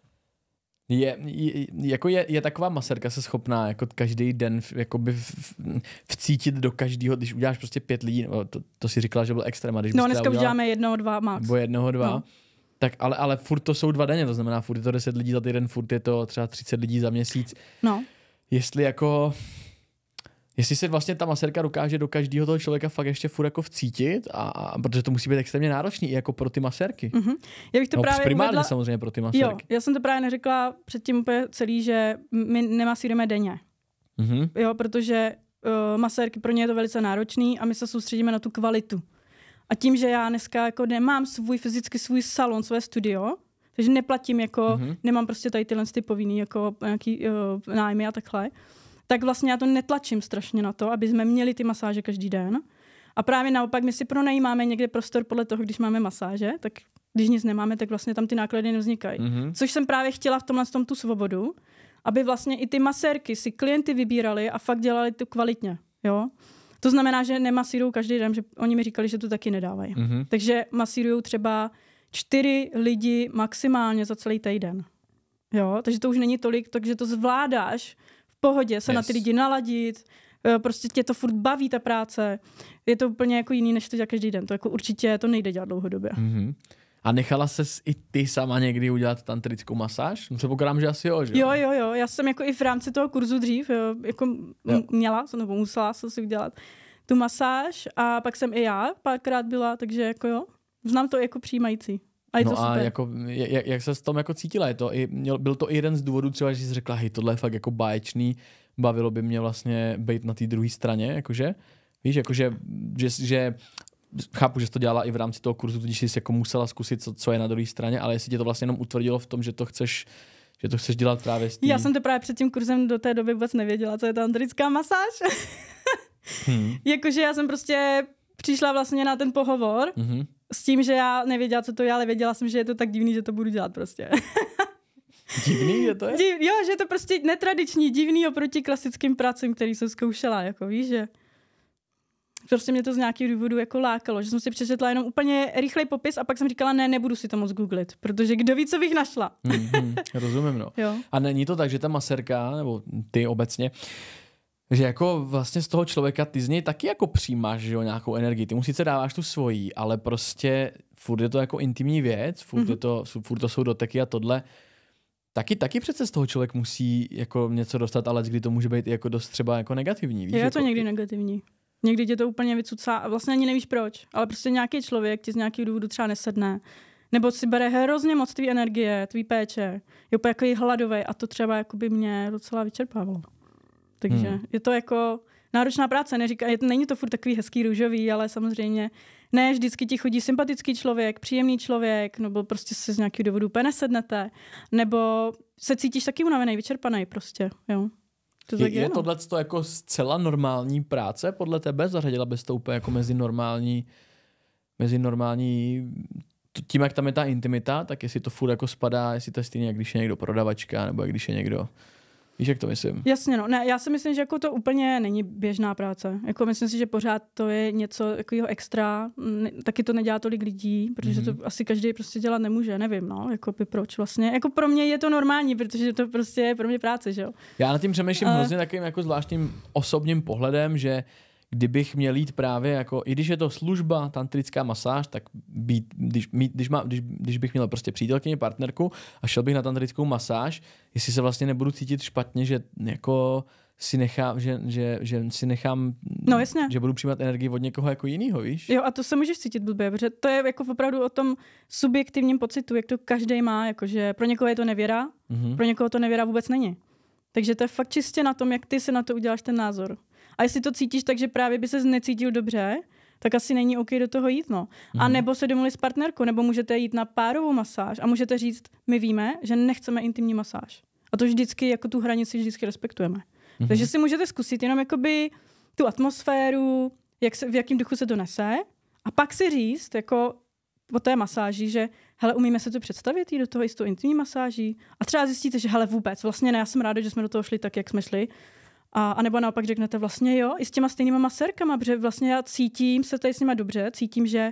Je, je, jako je, je taková maserka se schopná jako každý den v, jakoby v, vcítit do každého, když uděláš prostě pět lidí, no, to, to si říkala, že byl extrém. Když no dneska už děláme jednoho, dva max. Nebo jednoho, dva. No. Tak ale, ale furt to jsou dva denně, to znamená furt je to deset lidí za týden, furt je to třeba 30 lidí za měsíc. No. Jestli jako Jestli se vlastně ta maserka dokáže do každého toho člověka fakt ještě furt jako vcítit, a, a protože to musí být extrémně náročný i jako pro ty maserky. Mm-hmm. Já bych to no, právě primárně uvedla... samozřejmě pro ty maserky. Jo, já jsem to právě neřekla předtím úplně celý, že my nemasírujeme denně. Mm-hmm. Jo, protože uh, masérky, pro ně je to velice náročný a my se soustředíme na tu kvalitu. A tím, že já dneska jako nemám svůj fyzicky svůj salon, své studio, takže neplatím jako, mm-hmm. nemám prostě tady tyhle ty povinný jako nějaký uh, nájmy a takhle, tak vlastně já to netlačím strašně na to, aby jsme měli ty masáže každý den. A právě naopak, my si pronajímáme někde prostor podle toho, když máme masáže, tak když nic nemáme, tak vlastně tam ty náklady nevznikají. Mm-hmm. Což jsem právě chtěla v tomhle tom tu svobodu, aby vlastně i ty masérky si klienty vybírali a fakt dělali to kvalitně. Jo? To znamená, že nemasírují každý den, že oni mi říkali, že to taky nedávají. Mm-hmm. Takže masírují třeba čtyři lidi maximálně za celý týden. Jo, takže to už není tolik, takže to zvládáš pohodě se yes. na ty lidi naladit, eh, prostě tě to furt baví ta práce. Je to úplně jako jiný, než to dělat každý den. To jako určitě to nejde dělat dlouhodobě. Mm-hmm. A nechala ses i ty sama někdy udělat tantrickou masáž? No, pokrám, že asi jo, že jo? Jo, jo, Já jsem jako i v rámci toho kurzu dřív, jo, jako jo. měla, nebo musela jsem si udělat tu masáž a pak jsem i já párkrát byla, takže jako jo, znám to jako přijímající. A je no to super. a jako, jak, jak se s tom jako cítila? Je to i, měl, byl to i jeden z důvodů třeba, že jsi řekla, hej, tohle je fakt jako báječný, bavilo by mě vlastně být na té druhé straně, jakože? Víš, jakože, že, že chápu, že jsi to dělala i v rámci toho kurzu, když jsi jako musela zkusit, co, co je na druhé straně, ale jestli tě to vlastně jenom utvrdilo v tom, že to chceš že to chceš dělat právě s tím. Já jsem to právě před tím kurzem do té doby vůbec nevěděla, co je to andrická masáž. hmm. Jakože já jsem prostě přišla vlastně na ten pohovor mm-hmm s tím, že já nevěděla, co to je, ale věděla jsem, že je to tak divný, že to budu dělat prostě. divný je to? Je? Div, jo, že je to prostě netradiční, divný oproti klasickým pracím, který jsem zkoušela, jako víš, že prostě mě to z nějakého důvodu jako lákalo, že jsem si přečetla jenom úplně rychlej popis a pak jsem říkala, ne, nebudu si to moc googlit, protože kdo ví, co bych našla. mm-hmm, rozumím, no. Jo. A není to tak, že ta maserka, nebo ty obecně, uh, že jako vlastně z toho člověka ty z něj taky jako přijímáš že jo, nějakou energii. Ty mu sice dáváš tu svoji, ale prostě furt je to jako intimní věc, furt, mm-hmm. je to, furt to jsou doteky a tohle. Taky, taky přece z toho člověk musí jako něco dostat, ale kdy to může být jako dost třeba jako negativní. Víš? Je to jako... někdy negativní. Někdy tě to úplně vycucá a vlastně ani nevíš proč. Ale prostě nějaký člověk ti z nějakých důvodů třeba nesedne. Nebo si bere hrozně moc tvý energie, tvý péče. Je úplně jako hladový a to třeba jako by mě docela vyčerpávalo. Takže hmm. je to jako náročná práce. Neříká, je, není to furt takový hezký růžový, ale samozřejmě ne, vždycky ti chodí sympatický člověk, příjemný člověk, nebo prostě se z nějakého důvodu úplně nesednete, nebo se cítíš taky unavený, vyčerpaný prostě, jo. To je, je, je no. tohle to jako zcela normální práce podle tebe? Zařadila bys to úplně jako mezi normální, mezi normální tím, jak tam je ta intimita, tak jestli to furt jako spadá, jestli to je stejně, jak když je někdo prodavačka, nebo jak když je někdo Víš, jak to myslím? Jasně, no. Ne, já si myslím, že jako to úplně není běžná práce. Jako myslím si, že pořád to je něco jeho extra. Mm, ne, taky to nedělá tolik lidí, protože mm-hmm. to mhm. asi každý prostě dělat nemůže. Nevím, no, jako by proč vlastně. Jako pro mě je to normální, protože to prostě je pro mě práce, že jo. Já na tím přemýšlím uh, hrozně takovým jako zvláštním osobním pohledem, že uh, kdybych měl jít právě jako, i když je to služba, tantrická masáž, tak být, když, mít, když, má, když, když bych měl prostě přítelkyně, partnerku a šel bych na tantrickou masáž, jestli se vlastně nebudu cítit špatně, že jako si nechám, že, že, že si nechám, no, jasně. že budu přijímat energii od někoho jako jiného, víš? Jo, a to se můžeš cítit blbě, protože to je jako opravdu o tom subjektivním pocitu, jak to každý má, jakože pro někoho je to nevěra, mm-hmm. pro někoho to nevěra vůbec není. Takže to je fakt čistě na tom, jak ty si na to uděláš ten názor. A jestli to cítíš tak, že právě by se necítil dobře, tak asi není OK do toho jít. No. Mm. A mhm. nebo se domluvit s partnerkou, nebo můžete jít na párovou masáž a můžete říct, my víme, že nechceme intimní masáž. A to vždycky, jako tu hranici vždycky respektujeme. Mm-hmm. Takže si můžete zkusit jenom jakoby tu atmosféru, jak se, v jakém duchu se to nese a pak si říct, jako po té masáži, že hele, umíme se to představit, i do toho i s tou intimní masáží. A třeba zjistíte, že hele, vůbec, vlastně ne, já jsem ráda, že jsme do toho šli tak, jak jsme šli, a, a nebo naopak řeknete vlastně jo, i s těma stejnýma maserkama, protože vlastně já cítím se tady s nima dobře, cítím, že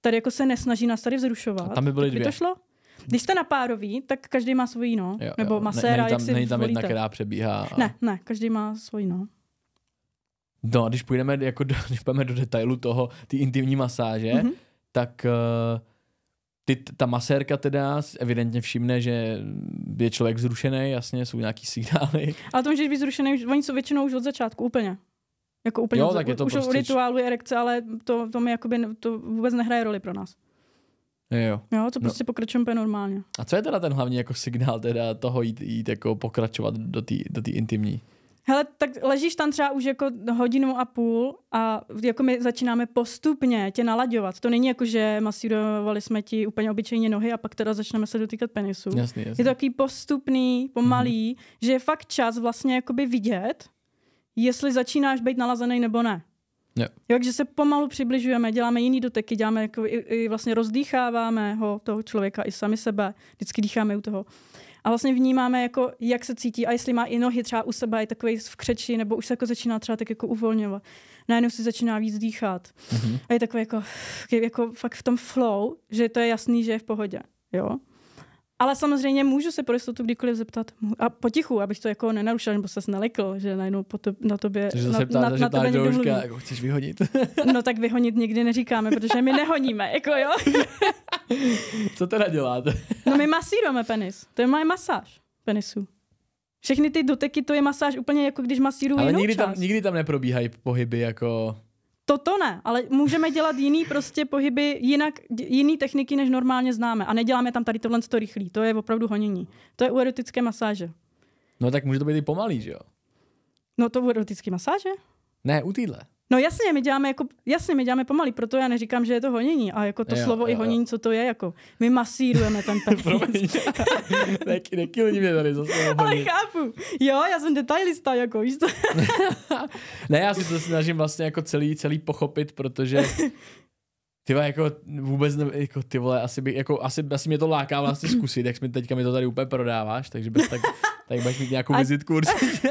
tady jako se nesnaží nás tady vzrušovat. A tam by byly dvě. By to šlo? Když jste na párový, tak každý má svůj no. Jo, jo. Nebo maséra, ne, tam, jak si Není tam jedna, která přebíhá. A... Ne, ne, každý má svůj no. No a když půjdeme, jako do, když půjdeme do detailu toho, ty intimní masáže, mm-hmm. tak... Uh, ty, ta masérka teda evidentně všimne, že je člověk zrušený, jasně, jsou nějaký signály. Ale to může být zrušený, oni jsou většinou už od začátku, úplně. Jako úplně jo, od, tak je to už prostě... u rituálu je erekce, ale to, to, mi jakoby, to vůbec nehraje roli pro nás. Jo. jo, to no. prostě no. pokračujeme normálně. A co je teda ten hlavní jako signál teda toho jít, jít jako pokračovat do té do intimní? Hele, tak ležíš tam třeba už jako hodinu a půl a jako my začínáme postupně tě nalaďovat. To není jako, že masírovali jsme ti úplně obyčejně nohy a pak teda začneme se dotýkat penisu. Jasný, jasný. Je to takový postupný, pomalý, mm-hmm. že je fakt čas vlastně jakoby vidět, jestli začínáš být nalazený nebo ne. Jo. Takže se pomalu přibližujeme, děláme jiný doteky, děláme jako i, i vlastně rozdýcháváme ho, toho člověka, i sami sebe, vždycky dýcháme u toho a vlastně vnímáme, jako, jak se cítí a jestli má i nohy třeba u sebe, je takový v křeči, nebo už se jako začíná třeba tak jako uvolňovat. Najednou si začíná víc dýchat. Mm-hmm. A je takový jako, jako fakt v tom flow, že to je jasný, že je v pohodě. Jo? Ale samozřejmě můžu se pro jistotu kdykoliv zeptat. A potichu, abych to jako nenarušil, nebo se nelekl, že najednou po to, na tobě Takže na, ptá, na, na, na tebe někdo Jako chceš vyhodit? no tak vyhonit nikdy neříkáme, protože my nehoníme, jako jo. Co teda děláte? no my masírujeme penis. To je moje masáž penisu. Všechny ty doteky, to je masáž úplně jako když masíruju Ale nikdy část. tam, nikdy tam neprobíhají pohyby jako... Toto ne, ale můžeme dělat jiný prostě pohyby, jinak, jiný techniky, než normálně známe. A neděláme tam tady tohle to rychlý, to je opravdu honění. To je u erotické masáže. No tak může to být i pomalý, že jo? No to u erotické masáže? Ne, u týdle. No jasně, my děláme jako, jasně, my děláme pomalý, proto já neříkám, že je to honění. A jako to jo, slovo jo, i honění, co to je, jako my masírujeme ten penis. Neký, lidi mě tady zase Ale chápu, jo, já jsem detailista, jako víš to. ne, já si to snažím vlastně jako celý, celý pochopit, protože ty jako vůbec ne, jako ty vole, asi, by, jako, asi, asi mě to láká vlastně zkusit, jak mi teďka mi to tady úplně prodáváš, takže bez tak, tak bych mít nějakou vizitku určitě.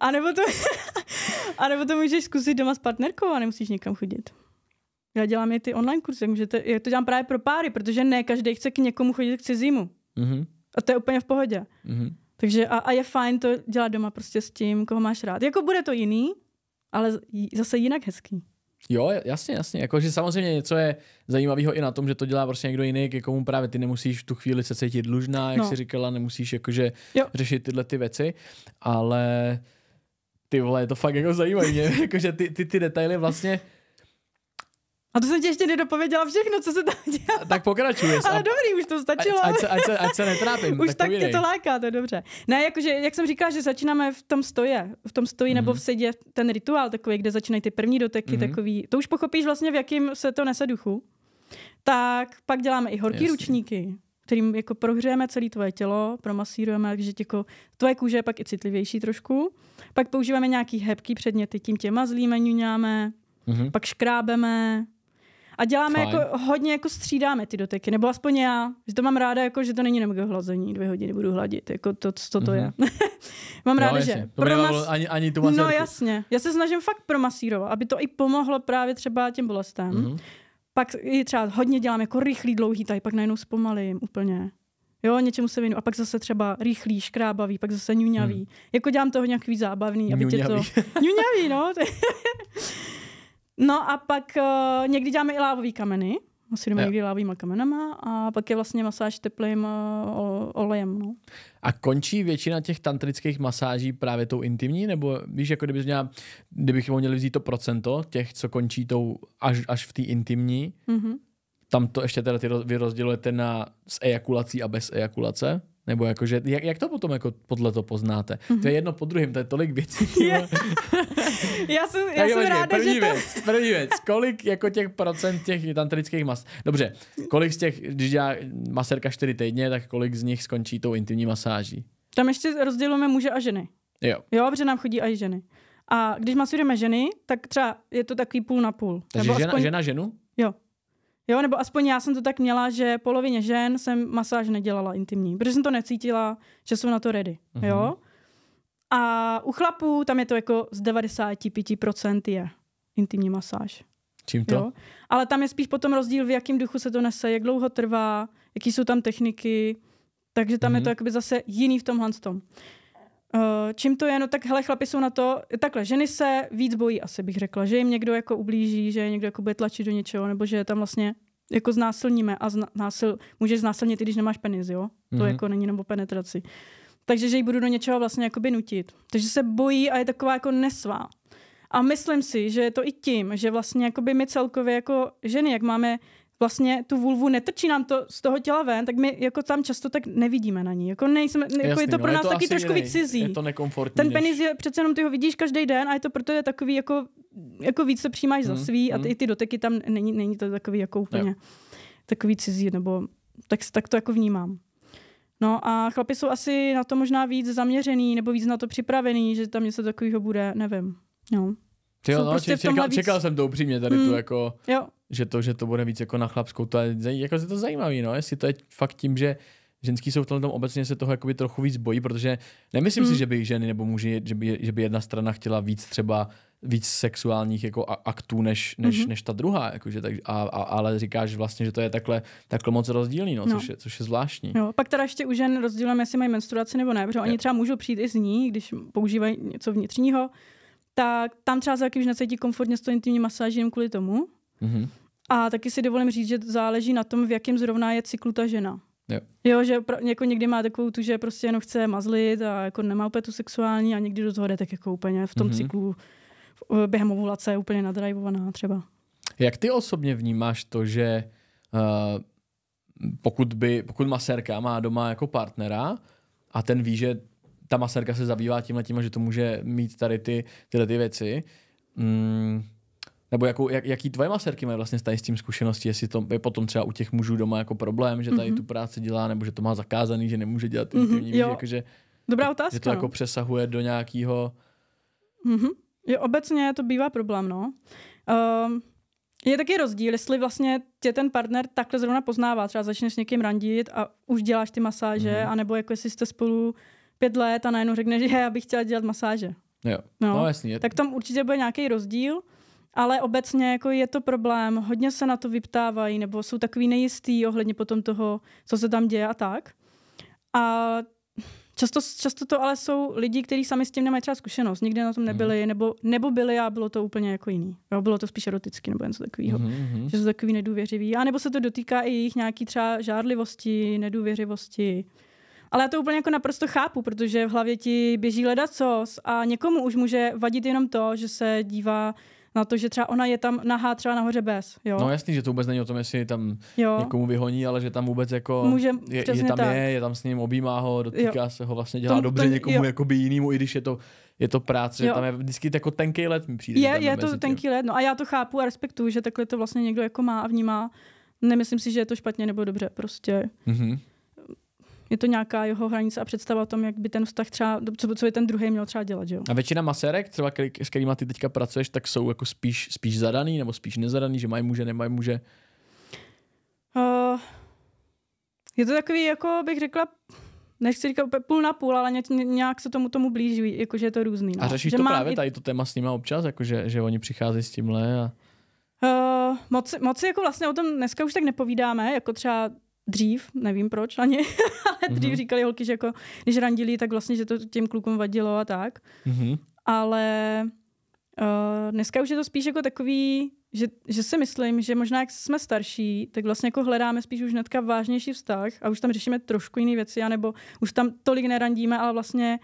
A nebo to, a nebo to můžeš zkusit doma s partnerkou a nemusíš nikam chodit. Já dělám i ty online kurzy, můžete, já to dělám právě pro páry, protože ne každý chce k někomu chodit k cizímu. Mm-hmm. A to je úplně v pohodě. Mm-hmm. Takže a, a je fajn to dělat doma prostě s tím, koho máš rád. Jako bude to jiný, ale zase jinak hezký. Jo, jasně, jasně. Jako, že samozřejmě něco je zajímavého i na tom, že to dělá prostě někdo jiný, ke komu právě ty nemusíš v tu chvíli se cítit dlužná, jak no. jsi říkala, nemusíš jakože jo. řešit tyhle ty věci, ale ty vole, je to fakt jako zajímavé, jakože ty, ty, ty detaily vlastně... A to jsem ti ještě nedopověděla všechno, co se tam dělá. Tak pokračuj. Ale a... dobrý, už to stačilo. A, ať, se, ať, se, ať se netrápím. už tak, tak tě to láká, to je dobře. Ne, jakože, jak jsem říkala, že začínáme v tom stoje, v tom stoji mm-hmm. nebo mhm. v sedě, ten rituál takový, kde začínají ty první doteky, mm-hmm. takový. To už pochopíš vlastně, v jakém se to nese duchu. Tak pak děláme i horký Jasný. ručníky kterým jako prohřejeme celé tvoje tělo, promasírujeme, takže jako tvoje kůže je pak i citlivější trošku. Pak používáme nějaký hebký předměty, tím tě mazlíme, ňuňáme, mm-hmm. pak škrábeme, a děláme Fine. jako hodně jako střídáme ty doteky, nebo aspoň já, že to mám ráda, jako, že to není jenom hlazení, dvě hodiny budu hladit, jako to, co to mm-hmm. je. Mhm. mám ráda, že... To promas... Nebylo ani, ani tu No jasně, já se snažím fakt promasírovat, aby to i pomohlo právě třeba těm bolestem. Mm-hmm pak i třeba hodně dělám jako rychlý, dlouhý tady, pak najednou zpomalím úplně. Jo, něčemu se věnu. A pak zase třeba rychlý, škrábavý, pak zase ňuňavý. Hmm. Jako dělám toho nějaký zábavný, aby ňuňavý. tě to... ňuňavý, no. no a pak uh, někdy děláme i lávový kameny. Asi doma někdy lávýma kamenama a pak je vlastně masáž teplým eh, olejem. No. A končí většina těch tantrických masáží právě tou intimní? Nebo víš, jako kdybych měla, kdybych měli vzít to procento těch, co končí tou až, až v té intimní, mm-hmm. tam to ještě teda ty, vy rozdělujete na s ejakulací a bez ejakulace? Nebo jakože, jak, jak to potom jako podle to poznáte? Mm-hmm. To je mhm. jedno po druhém, to je tolik věcí. já jsem, já jsem ráda, první že to... první věc, kolik jako těch procent těch tantrických mas... Dobře, kolik z těch, když dělá maserka čtyři týdně, tak kolik z nich skončí tou intimní masáží? Tam ještě rozdělujeme muže a ženy. Jo. Jo, protože nám chodí i ženy. A když masujeme ženy, tak třeba je to takový půl na půl. Takže Nebo žena, aspoň... žena ženu? Jo, nebo aspoň já jsem to tak měla, že polovině žen jsem masáž nedělala intimní, protože jsem to necítila, že jsou na to ready. Mm-hmm. Jo? A u chlapů tam je to jako z 95% je intimní masáž. Čím to? Jo? Ale tam je spíš potom rozdíl, v jakém duchu se to nese, jak dlouho trvá, jaký jsou tam techniky, takže tam mm-hmm. je mhm. to jakoby zase jiný v tomhle tom. Eh, čím to je, no tak hele, chlapi jsou na to, takhle, ženy se víc bojí, asi bych řekla, že jim někdo jako ublíží, že někdo jako bude tlačit do něčeho, nebo že tam vlastně jako znásilníme a zna, násil, můžeš znásilnit, i když nemáš penis, jo? To mm-hmm. jako není nebo penetraci. Takže, že ji budu do něčeho vlastně jakoby nutit. Takže se bojí a je taková jako nesvá. A myslím si, že je to i tím, že vlastně jakoby my celkově jako ženy, jak máme vlastně tu vulvu netrčí nám to z toho těla ven, tak my jako tam často tak nevidíme na ní. Jako, nejsme, Jasný, jako je to no, pro nás to taky trošku víc cizí. Je to nekomfortní. Ten penis je přece jenom ty ho vidíš každý den a je to proto je takový jako, jako víc se přijímáš hmm, za mhm, svý hmm. a ty, mhm. i ty doteky tam není, není to takový jako úplně jo. takový cizí, nebo tak, tak to jako vnímám. No a chlapi jsou asi na to možná víc zaměřený nebo víc na to připravený, že tam něco takového bude, nevím. No. Jo. no, prostě čekal, víc... čekal jsem to upřímně tady mm. tu hmm. jako... Jo že to, že to bude víc jako na chlapskou, to je, jako je to zajímavé, no, jestli to je fakt tím, že ženský jsou v tomhle tom obecně se toho jakoby trochu víc bojí, protože nemyslím hmm. si, že by ženy nebo muži, že by, že by jedna strana chtěla víc třeba víc sexuálních jako aktů než, než, mm-hmm. než ta druhá, jakože, tak, a, a, ale říkáš vlastně, že to je takhle, takhle moc rozdílný, no, no. Což, je, což je zvláštní. Jo, pak teda ještě u žen rozdílem, jestli mají menstruaci nebo ne, protože oni třeba můžou přijít i z ní, když používají něco vnitřního, tak tam třeba se taky už necítí komfortně s tím intimní masážem kvůli tomu. Mm-hmm. A taky si dovolím říct, že záleží na tom, v jakém zrovna je cyklu ta žena. Jo. jo, že pro, jako někdy má takovou tu, že prostě jenom chce mazlit a jako nemá úplně tu sexuální a někdy do toho tak jako úplně v tom mm-hmm. cyklu v, během ovulace je úplně nadrajvovaná třeba. Jak ty osobně vnímáš to, že uh, pokud, by, pokud masérka má doma jako partnera a ten ví, že ta masérka se zabývá tímhle tím, že to může mít tady ty, tyhle ty věci, mm, nebo jakou, jak, jaký tvoje maserky mají vlastně tady s tím zkušeností, jestli to je potom třeba u těch mužů doma jako problém, že tady mm-hmm. tu práci dělá, nebo že to má zakázaný, že nemůže dělat mhm, intimní, mm-hmm, jako, že, Dobrá otázka, že to no. jako přesahuje do nějakého... Mm-hmm. Jo, obecně to bývá problém, no. Um, je taky rozdíl, jestli vlastně tě ten partner takhle zrovna poznává, třeba začneš s někým randit a už děláš ty masáže, mm-hmm. anebo jako jestli jste spolu pět let a najednou řekneš, že já bych chtěla dělat masáže. Jo, no, no jasně. Tak tam určitě bude nějaký rozdíl. Ale obecně jako je to problém, hodně se na to vyptávají nebo jsou takový nejistý ohledně potom toho, co se tam děje a tak. A často, často to ale jsou lidi, kteří sami s tím nemají třeba zkušenost, nikdy na tom mhm. nebyli, mm. nebo, nebo byli a bylo to úplně jako jiný. Jo, bylo to spíš eroticky nebo něco takového, mm-hmm. Mhm, že jsou takový nedůvěřivý. A nebo se to dotýká i jejich nějaký třeba žádlivosti, nedůvěřivosti. Ale já to úplně jako naprosto chápu, protože v hlavě ti běží ledacos a někomu už může vadit jenom to, že se dívá na to, že třeba ona je tam nahá třeba nahoře bez. Jo? No jasný, že to vůbec není o tom, jestli tam jo. někomu vyhoní, ale že tam vůbec jako Může, je, je, tam tak. je, je tam s ním, objímá ho, dotýká jo. se ho, vlastně dělá tom, dobře tom, někomu jakoby jinému, i když je to je to práce, jo. tam je vždycky jako tenký let mi přijde. Je, je to tenký let, no a já to chápu a respektuju, že takhle to vlastně někdo jako má a vnímá. Nemyslím si, že je to špatně nebo dobře, prostě. Mm-hmm je to nějaká jeho hranice a představa o tom, jak by ten vztah třeba, co, co by ten druhý měl třeba dělat. Že jo? A většina masérek, třeba, který, s kterými ty teďka pracuješ, tak jsou jako spíš, spíš zadaný nebo spíš nezadaný, že mají muže, nemají muže? Uh, je to takový, jako bych řekla, nechci říkat úplně půl na půl, ale nějak se tomu tomu blíží, jakože je to různý. No. A řešíš že to právě i... tady to téma s nimi občas, jakože že oni přicházejí s tímhle a... Uh, moc, moc jako vlastně o tom dneska už tak nepovídáme, jako třeba dřív, nevím proč ani, ale dřív mm-hmm. říkali holky, že jako, když randili, tak vlastně, že to těm klukům vadilo a tak. Mm-hmm. Ale uh, dneska už je to spíš jako takový, že, že si myslím, že možná jak jsme starší, tak vlastně jako hledáme spíš už netka vážnější vztah a už tam řešíme trošku jiné věci, anebo už tam tolik nerandíme, ale vlastně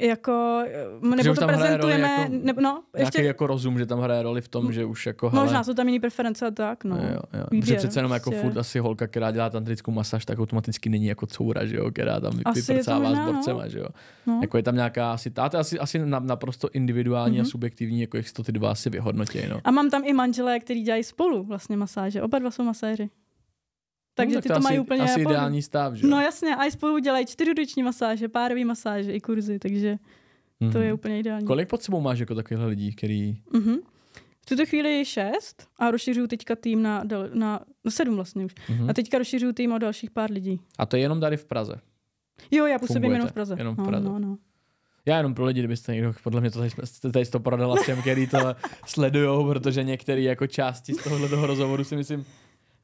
jako, eh, nebo to prezentujeme, jako, nebo, no, ještě... jako rozum, že tam hraje roli v tom, že už jako, hele, Možná jsou tam jiné preference a tak, no. Jo, jo. Výběr, že přece jenom jako prostě- furt asi holka, která dělá tantrickou masáž, tak automaticky není jako coura, že jo, která tam vyprcává s no. borcema, no. že jo. No. Jako je tam nějaká asi, to je asi, asi naprosto individuální mm-hmm. a mhm. subjektivní, jako jak to ty dva asi vyhodnotí, no. A mám tam i manželé, který dělají spolu vlastně masáže, oba dva jsou masáři. Takže no, tak ty to, to asi, mají úplně... Asi jako- ideální stav, že? No jasně, a i spolu dělají čtyřudeční masáže, párový masáže i kurzy, takže mm-hmm. to je mhm. úplně ideální. Kolik pod sebou máš jako takových lidí, který... Mm-hmm. V tuto chvíli je šest a rozšiřuju teďka tým na, na, na no sedm vlastně už. Mm-hmm. A teďka rozšiřuju tým o dalších pár lidí. A to je jenom tady v Praze? Jo, já působím jenom v Praze. Jenom v Praze. No, no, no. Já jenom pro lidi, kdybyste někdo, podle mě to tady, tady to prodala všem, který to sledují, protože některé jako části z tohohle toho rozhovoru si myslím,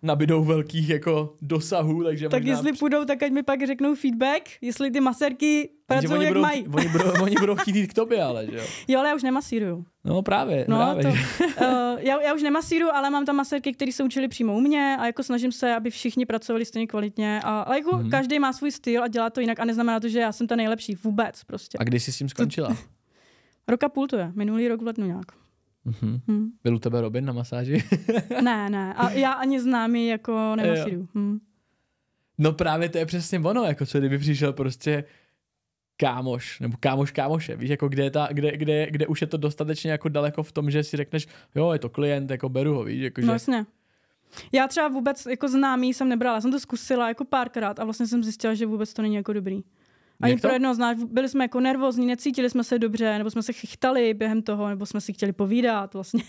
nabidou velkých jako dosahů, takže Tak možná... jestli půjdou, tak ať mi pak řeknou feedback, jestli ty maserky pracují, jak budou, mají. Oni budou, oni budou chtít jít k tobě, ale že jo? Jo, ale já už nemasíruju. No právě, no, právě. To, uh, já, já, už nemasíruju, ale mám tam masérky, které se učili přímo u mě a jako snažím se, aby všichni pracovali stejně kvalitně. A, ale jako hmm. každý má svůj styl a dělá to jinak a neznamená to, že já jsem ta nejlepší. Vůbec prostě. A kdy jsi s tím skončila? To... Roka půl to je, minulý rok v lednu nějak. Mm-hmm. Hmm. Byl u tebe Robin na masáži? ne, ne. A já ani známý jako nemasíru. Hmm. No právě to je přesně ono, jako co kdyby přišel prostě kámoš, nebo kámoš kámoše, víš, jako kde, je ta, kde, kde, kde už je to dostatečně jako daleko v tom, že si řekneš, jo, je to klient, jako beru ho, víš, jako, no, že... No Já třeba vůbec jako známý jsem nebrala, jsem to zkusila jako párkrát a vlastně jsem zjistila, že vůbec to není jako dobrý. Ani pro jednoho z nás. Byli jsme jako nervózní, necítili jsme se dobře, nebo jsme se chytali během toho, nebo jsme si chtěli povídat vlastně.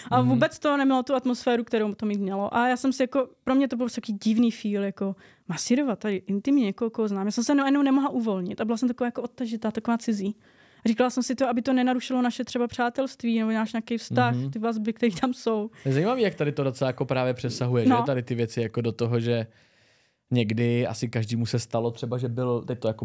A mm. vůbec to nemělo tu atmosféru, kterou to mít mělo. A já jsem si jako, pro mě to byl takový divný feel, jako masírovat tady intimně někoho, koho znám. Já jsem se no, jenom nemohla uvolnit a byla jsem taková jako odtažitá, taková cizí. A říkala jsem si to, aby to nenarušilo naše třeba přátelství nebo náš nějaký vztah, mm-hmm. ty vazby, které tam jsou. zajímavé, jak tady to docela jako právě přesahuje, no. že? Tady ty věci jako do toho, že někdy asi každému se stalo třeba, že byl, teď to jako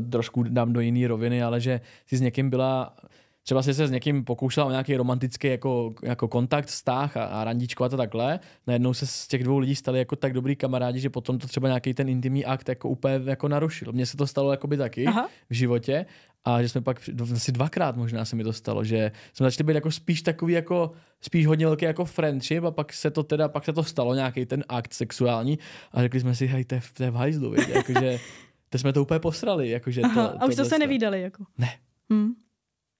uh, trošku dám do jiné roviny, ale že si s někým byla třeba si se s někým pokoušel o nějaký romantický jako, jako kontakt, vztah a, a randičko a to takhle, najednou se z těch dvou lidí stali jako tak dobrý kamarádi, že potom to třeba nějaký ten intimní akt jako úplně jako narušil. Mně se to stalo jako by taky Aha. v životě a že jsme pak, asi dvakrát možná se mi to stalo, že jsme začali být jako spíš takový jako, spíš hodně velký jako friendship a pak se to teda, pak se to stalo nějaký ten akt sexuální a řekli jsme si, hej, to je, v hajzlu, jakože, to jsme to úplně posrali, jakože Aha, to a už to se nevídali, jako. Ne, Hmm.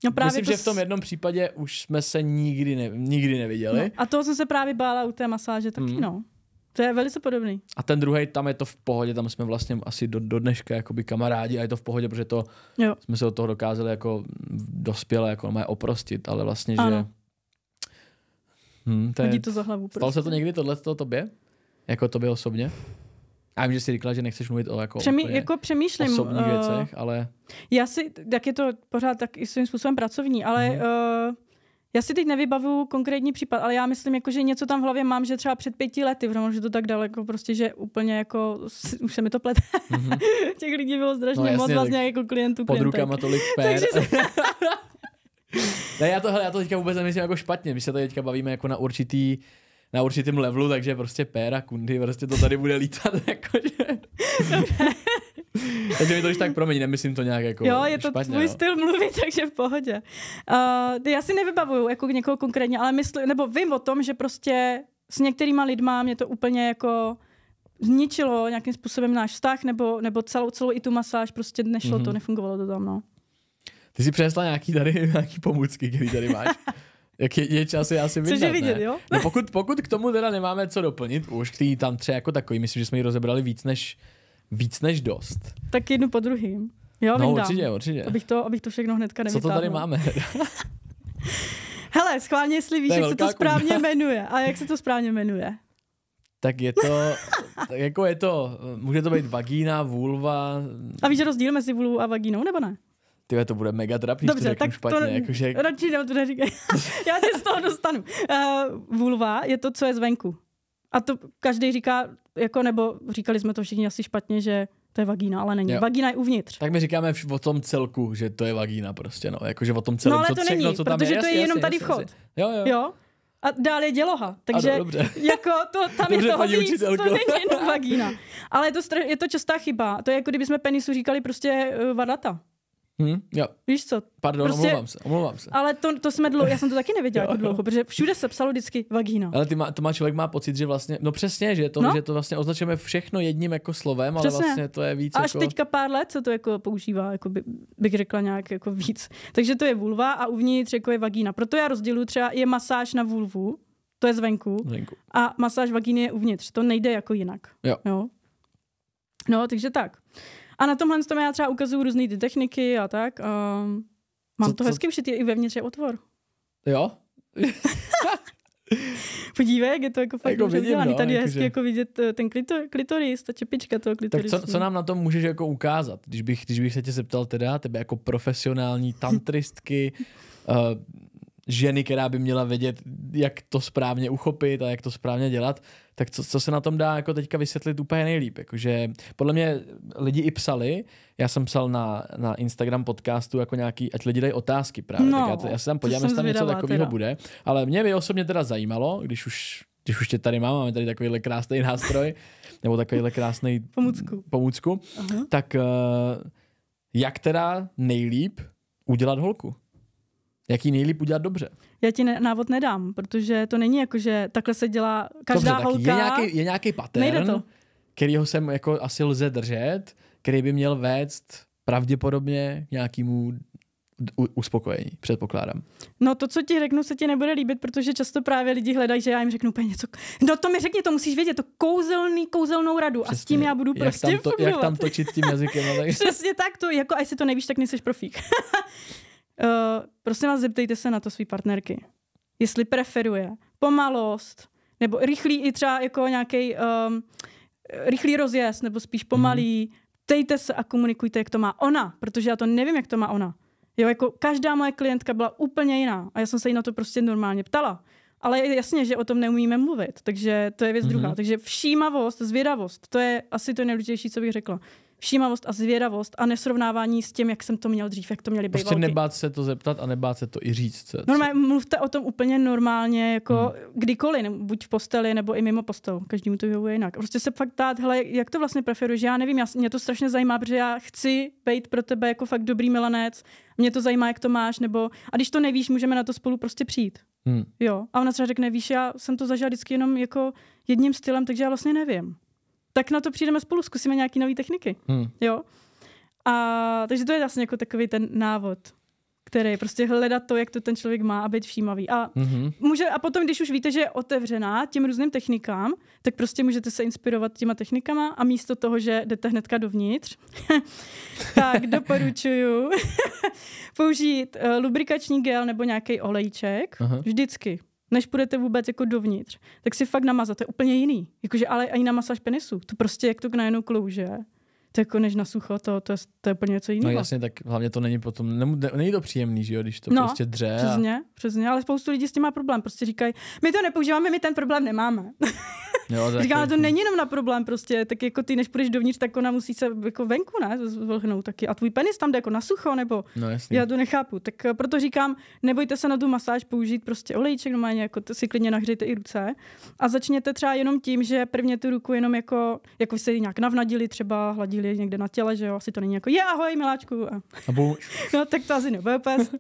No právě Myslím, to... že v tom jednom případě už jsme se nikdy, ne, nikdy neviděli. No, a toho jsem se právě bála u té masáže taky, mm. no. To je velice podobný. A ten druhý, tam je to v pohodě, tam jsme vlastně asi do, do dneška jakoby kamarádi a je to v pohodě, protože to jo. jsme se od toho dokázali jako dospělé jako má oprostit, ale vlastně, ano. že... Hm, to je... to za hlavu. Stalo prostě. se to prostě. někdy tohle tobě? Jako tobě osobně? A vím, že jsi říkala, že nechceš mluvit o jako, Přemý, jako přemýšlím, osobních uh, věcech, ale... Já si, tak je to pořád tak i svým způsobem pracovní, ale mm-hmm. uh, já si teď nevybavu konkrétní případ, ale já myslím, jako, že něco tam v hlavě mám, že třeba před pěti lety, protože že to tak daleko, prostě, že úplně jako, už se mi to plete. Mm-hmm. Těch lidí bylo strašně no, moc vlastně jako klientů, Pod klientek. rukama tolik pér. Takže se... ne, já to, hele, já to teďka vůbec nemyslím jako špatně, my se to teďka bavíme jako na určitý na určitém levelu, takže prostě péra, kundy, prostě to tady bude lítat, jakože. takže mi to už tak promiň, nemyslím to nějak jako Jo, je to špatně, tvůj no. styl mluvit, takže v pohodě. Uh, já si nevybavuju jako někoho konkrétně, ale myslím, nebo vím o tom, že prostě s některýma lidma mě to úplně jako zničilo nějakým způsobem náš vztah, nebo, nebo celou, celou i tu masáž, prostě nešlo mm-hmm. to, mhm. nefungovalo to tam, no. Ty si přinesla nějaký tady, nějaký pomůcky, který tady máš. Jak je, je čas je asi vidět, Což je vidět, ne? jo? No pokud, pokud k tomu teda nemáme co doplnit, už k té tantře jako takový, myslím, že jsme ji rozebrali víc než, víc než dost. Tak jednu po druhým. Jo, no, určitě, určitě. Abych to, abych to všechno hnedka nevytáhnul. Co to tady máme? Hele, schválně, jestli víš, jak se to správně kunda. jmenuje. A jak se to správně jmenuje? Tak je to, tak jako je to, může to být vagína, vulva. A víš rozdíl mezi vulvou a vagínou, nebo ne? Tyhle, to bude mega trapný, Dobře, tak špatně. To, jakože... radši ne, to neříkej. Já tě z toho dostanu. Uh, vulva je to, co je zvenku. A to každý říká, jako, nebo říkali jsme to všichni asi špatně, že to je vagína, ale není. Jo. Vagína je uvnitř. Tak my říkáme o tom celku, že to je vagína prostě, no. Jakože o tom celku. no, ale co, to není, no, co tam protože je. to je jasný, jenom jasný, tady vchod. Jasný. Jo, jo. jo? A dál je děloha, takže ano, dobře. jako to, tam dobře je toho víc, to není jenom vagína. Ale je to, je to častá chyba, to je jako kdybychom penisu říkali prostě uh, vadata. Hmm, jo. Víš co? Pardon, prostě, omlouvám se, omlouvám se. Ale to, to jsme dlouho, já jsem to taky nevěděla jako dlouho, protože všude se psalo vždycky vagína. Ale ty má, to má člověk má pocit, že vlastně, no přesně, že to, no? že to vlastně označujeme všechno jedním jako slovem, přesně. ale vlastně to je víc A až jako... teďka pár let se to jako používá, jako by, bych řekla nějak jako víc. Takže to je vulva a uvnitř jako je vagína. Proto já rozděluji třeba, je masáž na vulvu, to je zvenku, zvenku. a masáž vagíny je uvnitř, to nejde jako jinak. Jo. jo? No, takže tak. A na tomhle tom já třeba ukazuju různé ty techniky a tak. A mám co, to hezky ušitý, i vevnitř je otvor. Jo? Podívej, jak je to jako fakt jako vidím, no, Tady je jako hezky že... jako vidět eh, ten klitor, klitoris, ta čepička toho klitorisu. Tak co, co, nám na tom můžeš jako ukázat? Když bych, když bych se tě zeptal teda, tebe jako profesionální tantristky, uh, ženy, která by měla vědět, jak to správně uchopit a jak to správně dělat, tak co, co se na tom dá jako teďka vysvětlit úplně nejlíp? Jakože podle mě lidi i psali, já jsem psal na, na Instagram podcastu jako nějaký, ať lidi dají otázky právě, no, tak já, já se tam podívám, jestli tam něco takového bude, ale mě by osobně teda zajímalo, když už když už tě tady mám, máme tady takovýhle krásný nástroj, nebo takovýhle krásný pomůcku, pomůcku Aha. tak eh, jak teda nejlíp udělat holku? Jaký nejlíp udělat dobře. Já ti ne, návod nedám, protože to není jako, že takhle se dělá každá dobře, holka. Je nějaký, je nějaký pattern, kterýho jsem jako asi lze držet, který by měl vést pravděpodobně nějakému uspokojení, předpokládám. No to, co ti řeknu, se ti nebude líbit, protože často právě lidi hledají, že já jim řeknu úplně něco. No to mi řekni, to musíš vědět, to kouzelný, kouzelnou radu Přesně. a s tím já budu jak prostě tam to, Jak tam točit tím jazykem. Ale... Přesně tak, to jako až si to nevíš, tak nejsi profík. Eh, prosím vás, zeptejte se na to své partnerky. Jestli preferuje pomalost, nebo rychlý i třeba jako nějaký um, ehm, rychlý rozjezd, nebo spíš mhm. pomalý. Mm. Ptejte se a komunikujte, jak to má ona, protože já to nevím, jak to má ona. Jo, jako každá moje klientka byla úplně jiná a já jsem se jí na to prostě normálně ptala. Ale je jasně, že o tom neumíme mluvit, takže to je věc mm-hmm. druhá. Takže všímavost, zvědavost, to je asi to nejdůležitější, co bych řekla všímavost a zvědavost a nesrovnávání s tím, jak jsem to měl dřív, jak to měli být. Prostě nebát se to zeptat a nebát se to i říct. Co... Normálně, mluvte o tom úplně normálně, jako hmm. kdykoliv, buď v posteli nebo i mimo postel. Každému to vyhovuje jinak. Prostě se fakt ptát, hele, jak to vlastně preferuješ? Já nevím, já, mě to strašně zajímá, protože já chci být pro tebe jako fakt dobrý milanec, mě to zajímá, jak to máš, nebo a když to nevíš, můžeme na to spolu prostě přijít. Hmm. Jo. A ona třeba řekne, víš, já jsem to zažila vždycky jenom jako jedním stylem, takže já vlastně nevím tak na to přijdeme spolu, zkusíme nějaké nové techniky. Hmm. Jo? A, takže to je vlastně jako takový ten návod který prostě hledat to, jak to ten člověk má a být všímavý. A, mm-hmm. může, a potom, když už víte, že je otevřená těm různým technikám, tak prostě můžete se inspirovat těma technikama a místo toho, že jdete hnedka dovnitř, tak doporučuju použít uh, lubrikační gel nebo nějaký olejček. Aha. Vždycky než půjdete vůbec jako dovnitř, tak si fakt namazat, to je úplně jiný. Jakože ale ani na masáž penisu, to prostě jak to najednou klouže to jako než na sucho, to, to, je, to je úplně něco no jiného. No jasně, tak hlavně to není potom, ne, ne, není to příjemný, že jo, když to no, prostě dře. Přesně, a... přesně, ale spoustu lidí s tím má problém, prostě říkají, my to nepoužíváme, my ten problém nemáme. Jo, tak Říkám, to jako- není jenom na problém prostě, tak jako ty, než půjdeš dovnitř, tak ona musí se jako venku, ne, zvlhnout taky. A tvůj penis tam jde jako na sucho, nebo no, jasný. já to nechápu. Tak eh, proto říkám, nebojte se na tu masáž použít prostě olejček, normálně jako si klidně nahřejte i ruce. A začněte třeba jenom tím, že prvně tu ruku jenom jako, jako se ji nějak navnadili, třeba hladí rozdíly někde na těle, že jo, asi to není jako je ahoj miláčku. A, a bu... no tak to asi nebude pes.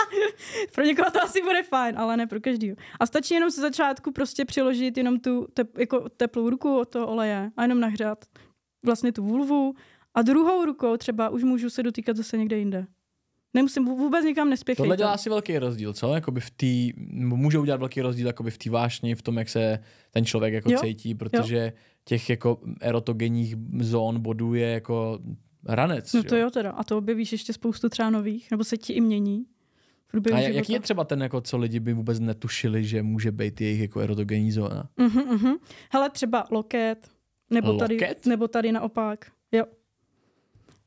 pro někoho to asi bude fajn, ale ne pro každý. A stačí jenom se začátku prostě přiložit jenom tu te- jako teplou ruku od toho oleje a jenom nahřát vlastně tu vulvu a druhou rukou třeba už můžu se dotýkat zase někde jinde. Nemusím, vůbec nikam nespěchat. Tohle dělá asi velký rozdíl, co? Jakoby v tý, může udělat velký rozdíl jakoby v té vášni, v tom, jak se ten člověk jako jo. cítí, protože jo. těch jako erotogenních zón, bodů je jako ranec. No to jo, jo teda. A to objevíš ještě spoustu třeba nových, nebo se ti i mění. A jak, jaký je třeba ten, jako, co lidi by vůbec netušili, že může být jejich jako erotogenní zóna? Uh-huh, uh-huh. Hele, třeba loket, nebo loket? tady, nebo tady naopak. Jo.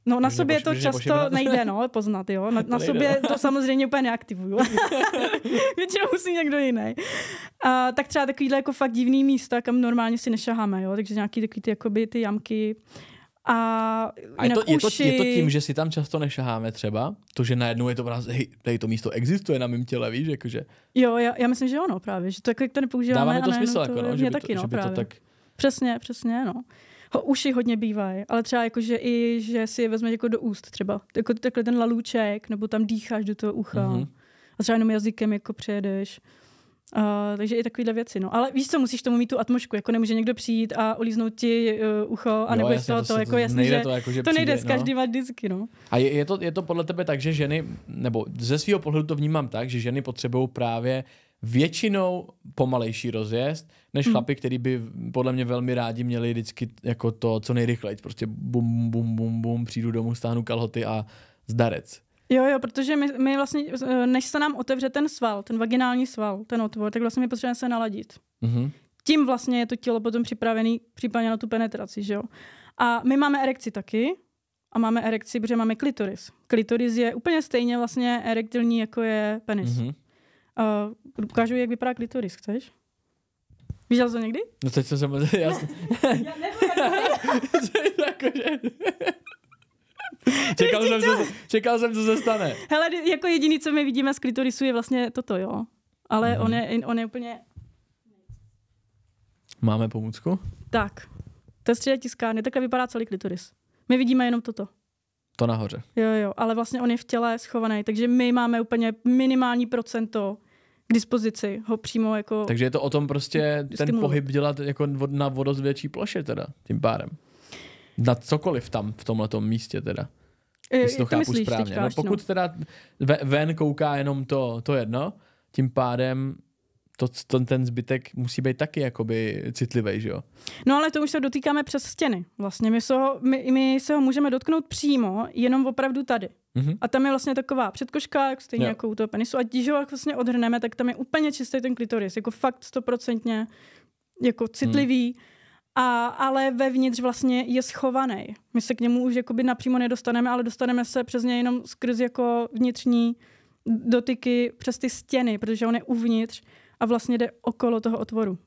No na sobě to často nejde no, poznat, jo. Na, na sobě to samozřejmě úplně neaktivuju. Většinou musí někdo jiný. A, tak třeba takovýhle jako fakt divný místa, kam normálně si nešaháme, jo. Takže nějaký takový ty, jakoby, ty jamky. A, a je, to, je, to, je to tím, že si tam často nešaháme třeba? To, že najednou je to nás, hej, tady to místo existuje na mém těle, víš? Jakože... Jo, já, já myslím, že ono právě, že to, jako, jak to nepoužíváme. Dává to smysl, no, jako, to, jako, no, že, by to, taky, no, že by to tak... Přesně, přesně, no ho uši hodně bývají, ale třeba jako, že i, že si je vezmeš jako do úst třeba. Jako takhle ten lalůček, nebo tam dýcháš do toho ucha. Mm-hmm. A třeba jenom jazykem jako přejedeš. Uh, takže i takovéhle věci. No. Ale víš co, musíš tomu mít tu atmosféru, jako nemůže někdo přijít a olíznout ti uh, ucho a nebo to, to, jako to, jako jasně, že to, jako, že to nejde přijde, s každým no. vždycky. No. A je, je, to, je to podle tebe tak, že ženy, nebo ze svého pohledu to vnímám tak, že ženy potřebují právě většinou pomalejší rozjezd, než hmm. chlapy, který by podle mě velmi rádi měli vždycky jako to, co nejrychleji. Prostě bum, bum, bum, bum, přijdu domů, stáhnu kalhoty a zdarec. Jo, jo, protože my, my vlastně, než se nám otevře ten sval, ten vaginální sval, ten otvor, tak vlastně my potřebujeme se naladit. Mm-hmm. Tím vlastně je to tělo potom připravené případně na tu penetraci, že jo. A my máme erekci taky a máme erekci, protože máme klitoris. Klitoris je úplně stejně vlastně erektilní, jako je penis. Mm-hmm. Uh, ukážu, jak vypadá klitoris, chceš? Viděl jsi to někdy? No teď jsem samozřejmě jasný. Já, jsem... já nevím. Jako, čekal, jsem, co, čekal jsem, co se stane. Hele, jako jediný, co my vidíme z Klitorisu, je vlastně toto, jo. Ale mm-hmm. on, je, on je úplně... Máme pomůcku? Tak. To je středa tiskárny. Takhle vypadá celý klitoris. My vidíme jenom toto. To nahoře. Jo, jo, ale vlastně on je v těle schovaný, takže my máme úplně minimální procento k dispozici ho přímo jako... Takže je to o tom prostě ten pohyb dělat jako na vodost větší ploše teda, tím pádem. Na cokoliv tam, v tomhle místě teda. Eh, je to, chápu myslíš, správně. No, pokud no? teda ven kouká jenom to, to jedno, tím pádem to, to, ten zbytek musí být taky jakoby citlivý, že jo? No ale to už se dotýkáme přes stěny. Vlastně my se ho, my, my se ho můžeme dotknout přímo, jenom opravdu tady. Mm-hmm. A tam je vlastně taková předkoška, jak stejně jo. jako u toho penisu. A když ho vlastně odhrneme, tak tam je úplně čistý ten klitoris. Jako fakt stoprocentně jako citlivý. Mm. A, ale vevnitř vlastně je schovaný. My se k němu už jakoby napřímo nedostaneme, ale dostaneme se přes něj jenom skrz jako vnitřní dotyky přes ty stěny, protože on je uvnitř a vlastně jde okolo toho otvoru.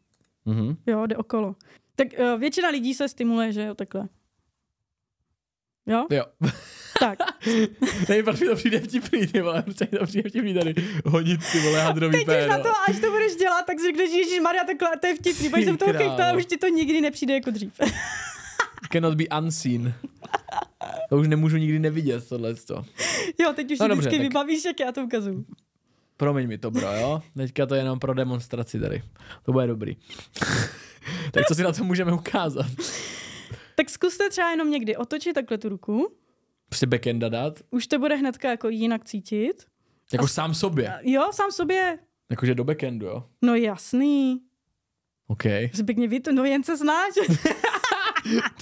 Mm-hmm. Jo, jde okolo. Tak uh, většina lidí se stimuluje, že jo, takhle. Jo? Jo. Tak. tady proč mi to přijde vtipný, ty vole, proč mi to přijde vtipný tady hodit ty vole hadrový Teď péro. na to, až to budeš dělat, tak řekneš, Ježíš Maria, takhle, to je vtipný, protože jsem toho kejtala, už ti to nikdy nepřijde jako dřív. Cannot be unseen. To už nemůžu nikdy nevidět, tohle. Jo, teď už no, dobře, vždycky tak... vybavíš, jak já to ukazuju. Promiň mi to, bro, jo? Teďka to je jenom pro demonstraci tady. To bude dobrý. tak co si na to můžeme ukázat? tak zkuste třeba jenom někdy otočit takhle tu ruku. Při prostě backenda dát. Už to bude hnedka jako jinak cítit. Jako A... sám sobě. jo, sám sobě. Jakože do backendu, jo? No jasný. OK. Zbytně vy to, no jen se znáš.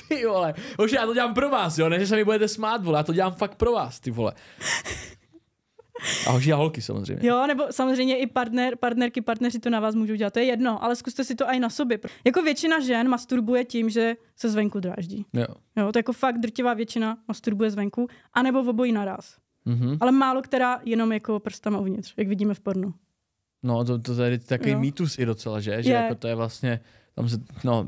ty vole, už já to dělám pro vás, jo, ne, že se mi budete smát, vole, já to dělám fakt pro vás, ty vole. A hoši a holky samozřejmě. Jo, nebo samozřejmě i partner, partnerky, partneři to na vás můžou dělat, to je jedno, ale zkuste si to i na sobě. Jako většina žen masturbuje tím, že se zvenku dráždí. Jo. jo to jako fakt drtivá většina masturbuje zvenku, anebo v obojí naraz. Mm-hmm. Ale málo která jenom jako prstama uvnitř, jak vidíme v pornu. No, to, to je takový mýtus i docela, že? Že jako to je vlastně tam se, no,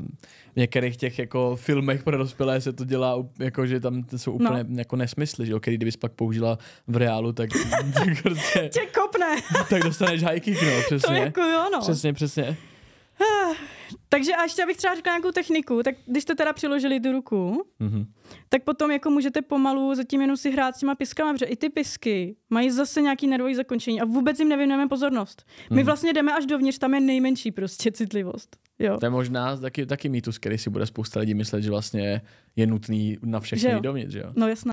v některých těch jako filmech pro dospělé se to dělá, jako že tam jsou no. úplně no. jako nesmysly, že jo, který kdybys pak použila v reálu, tak, tak prostě- tě kopne. tak dostaneš high kick, no, přesně. To jako jo, no. Přesně, přesně. Takže a ještě abych třeba řekla nějakou techniku, tak když jste teda přiložili tu ruku, mm-hmm. tak potom jako můžete pomalu zatím jenom si hrát s těma piskama, protože i ty pisky mají zase nějaký nervový zakončení a vůbec jim nevěnujeme pozornost. My mm-hmm. vlastně jdeme až dovnitř, tam je nejmenší prostě citlivost. Jo. To je možná taky, taky mýtus, který si bude spousta lidí myslet, že vlastně je nutný na všechny že dovnitř. Že jo? No jasná.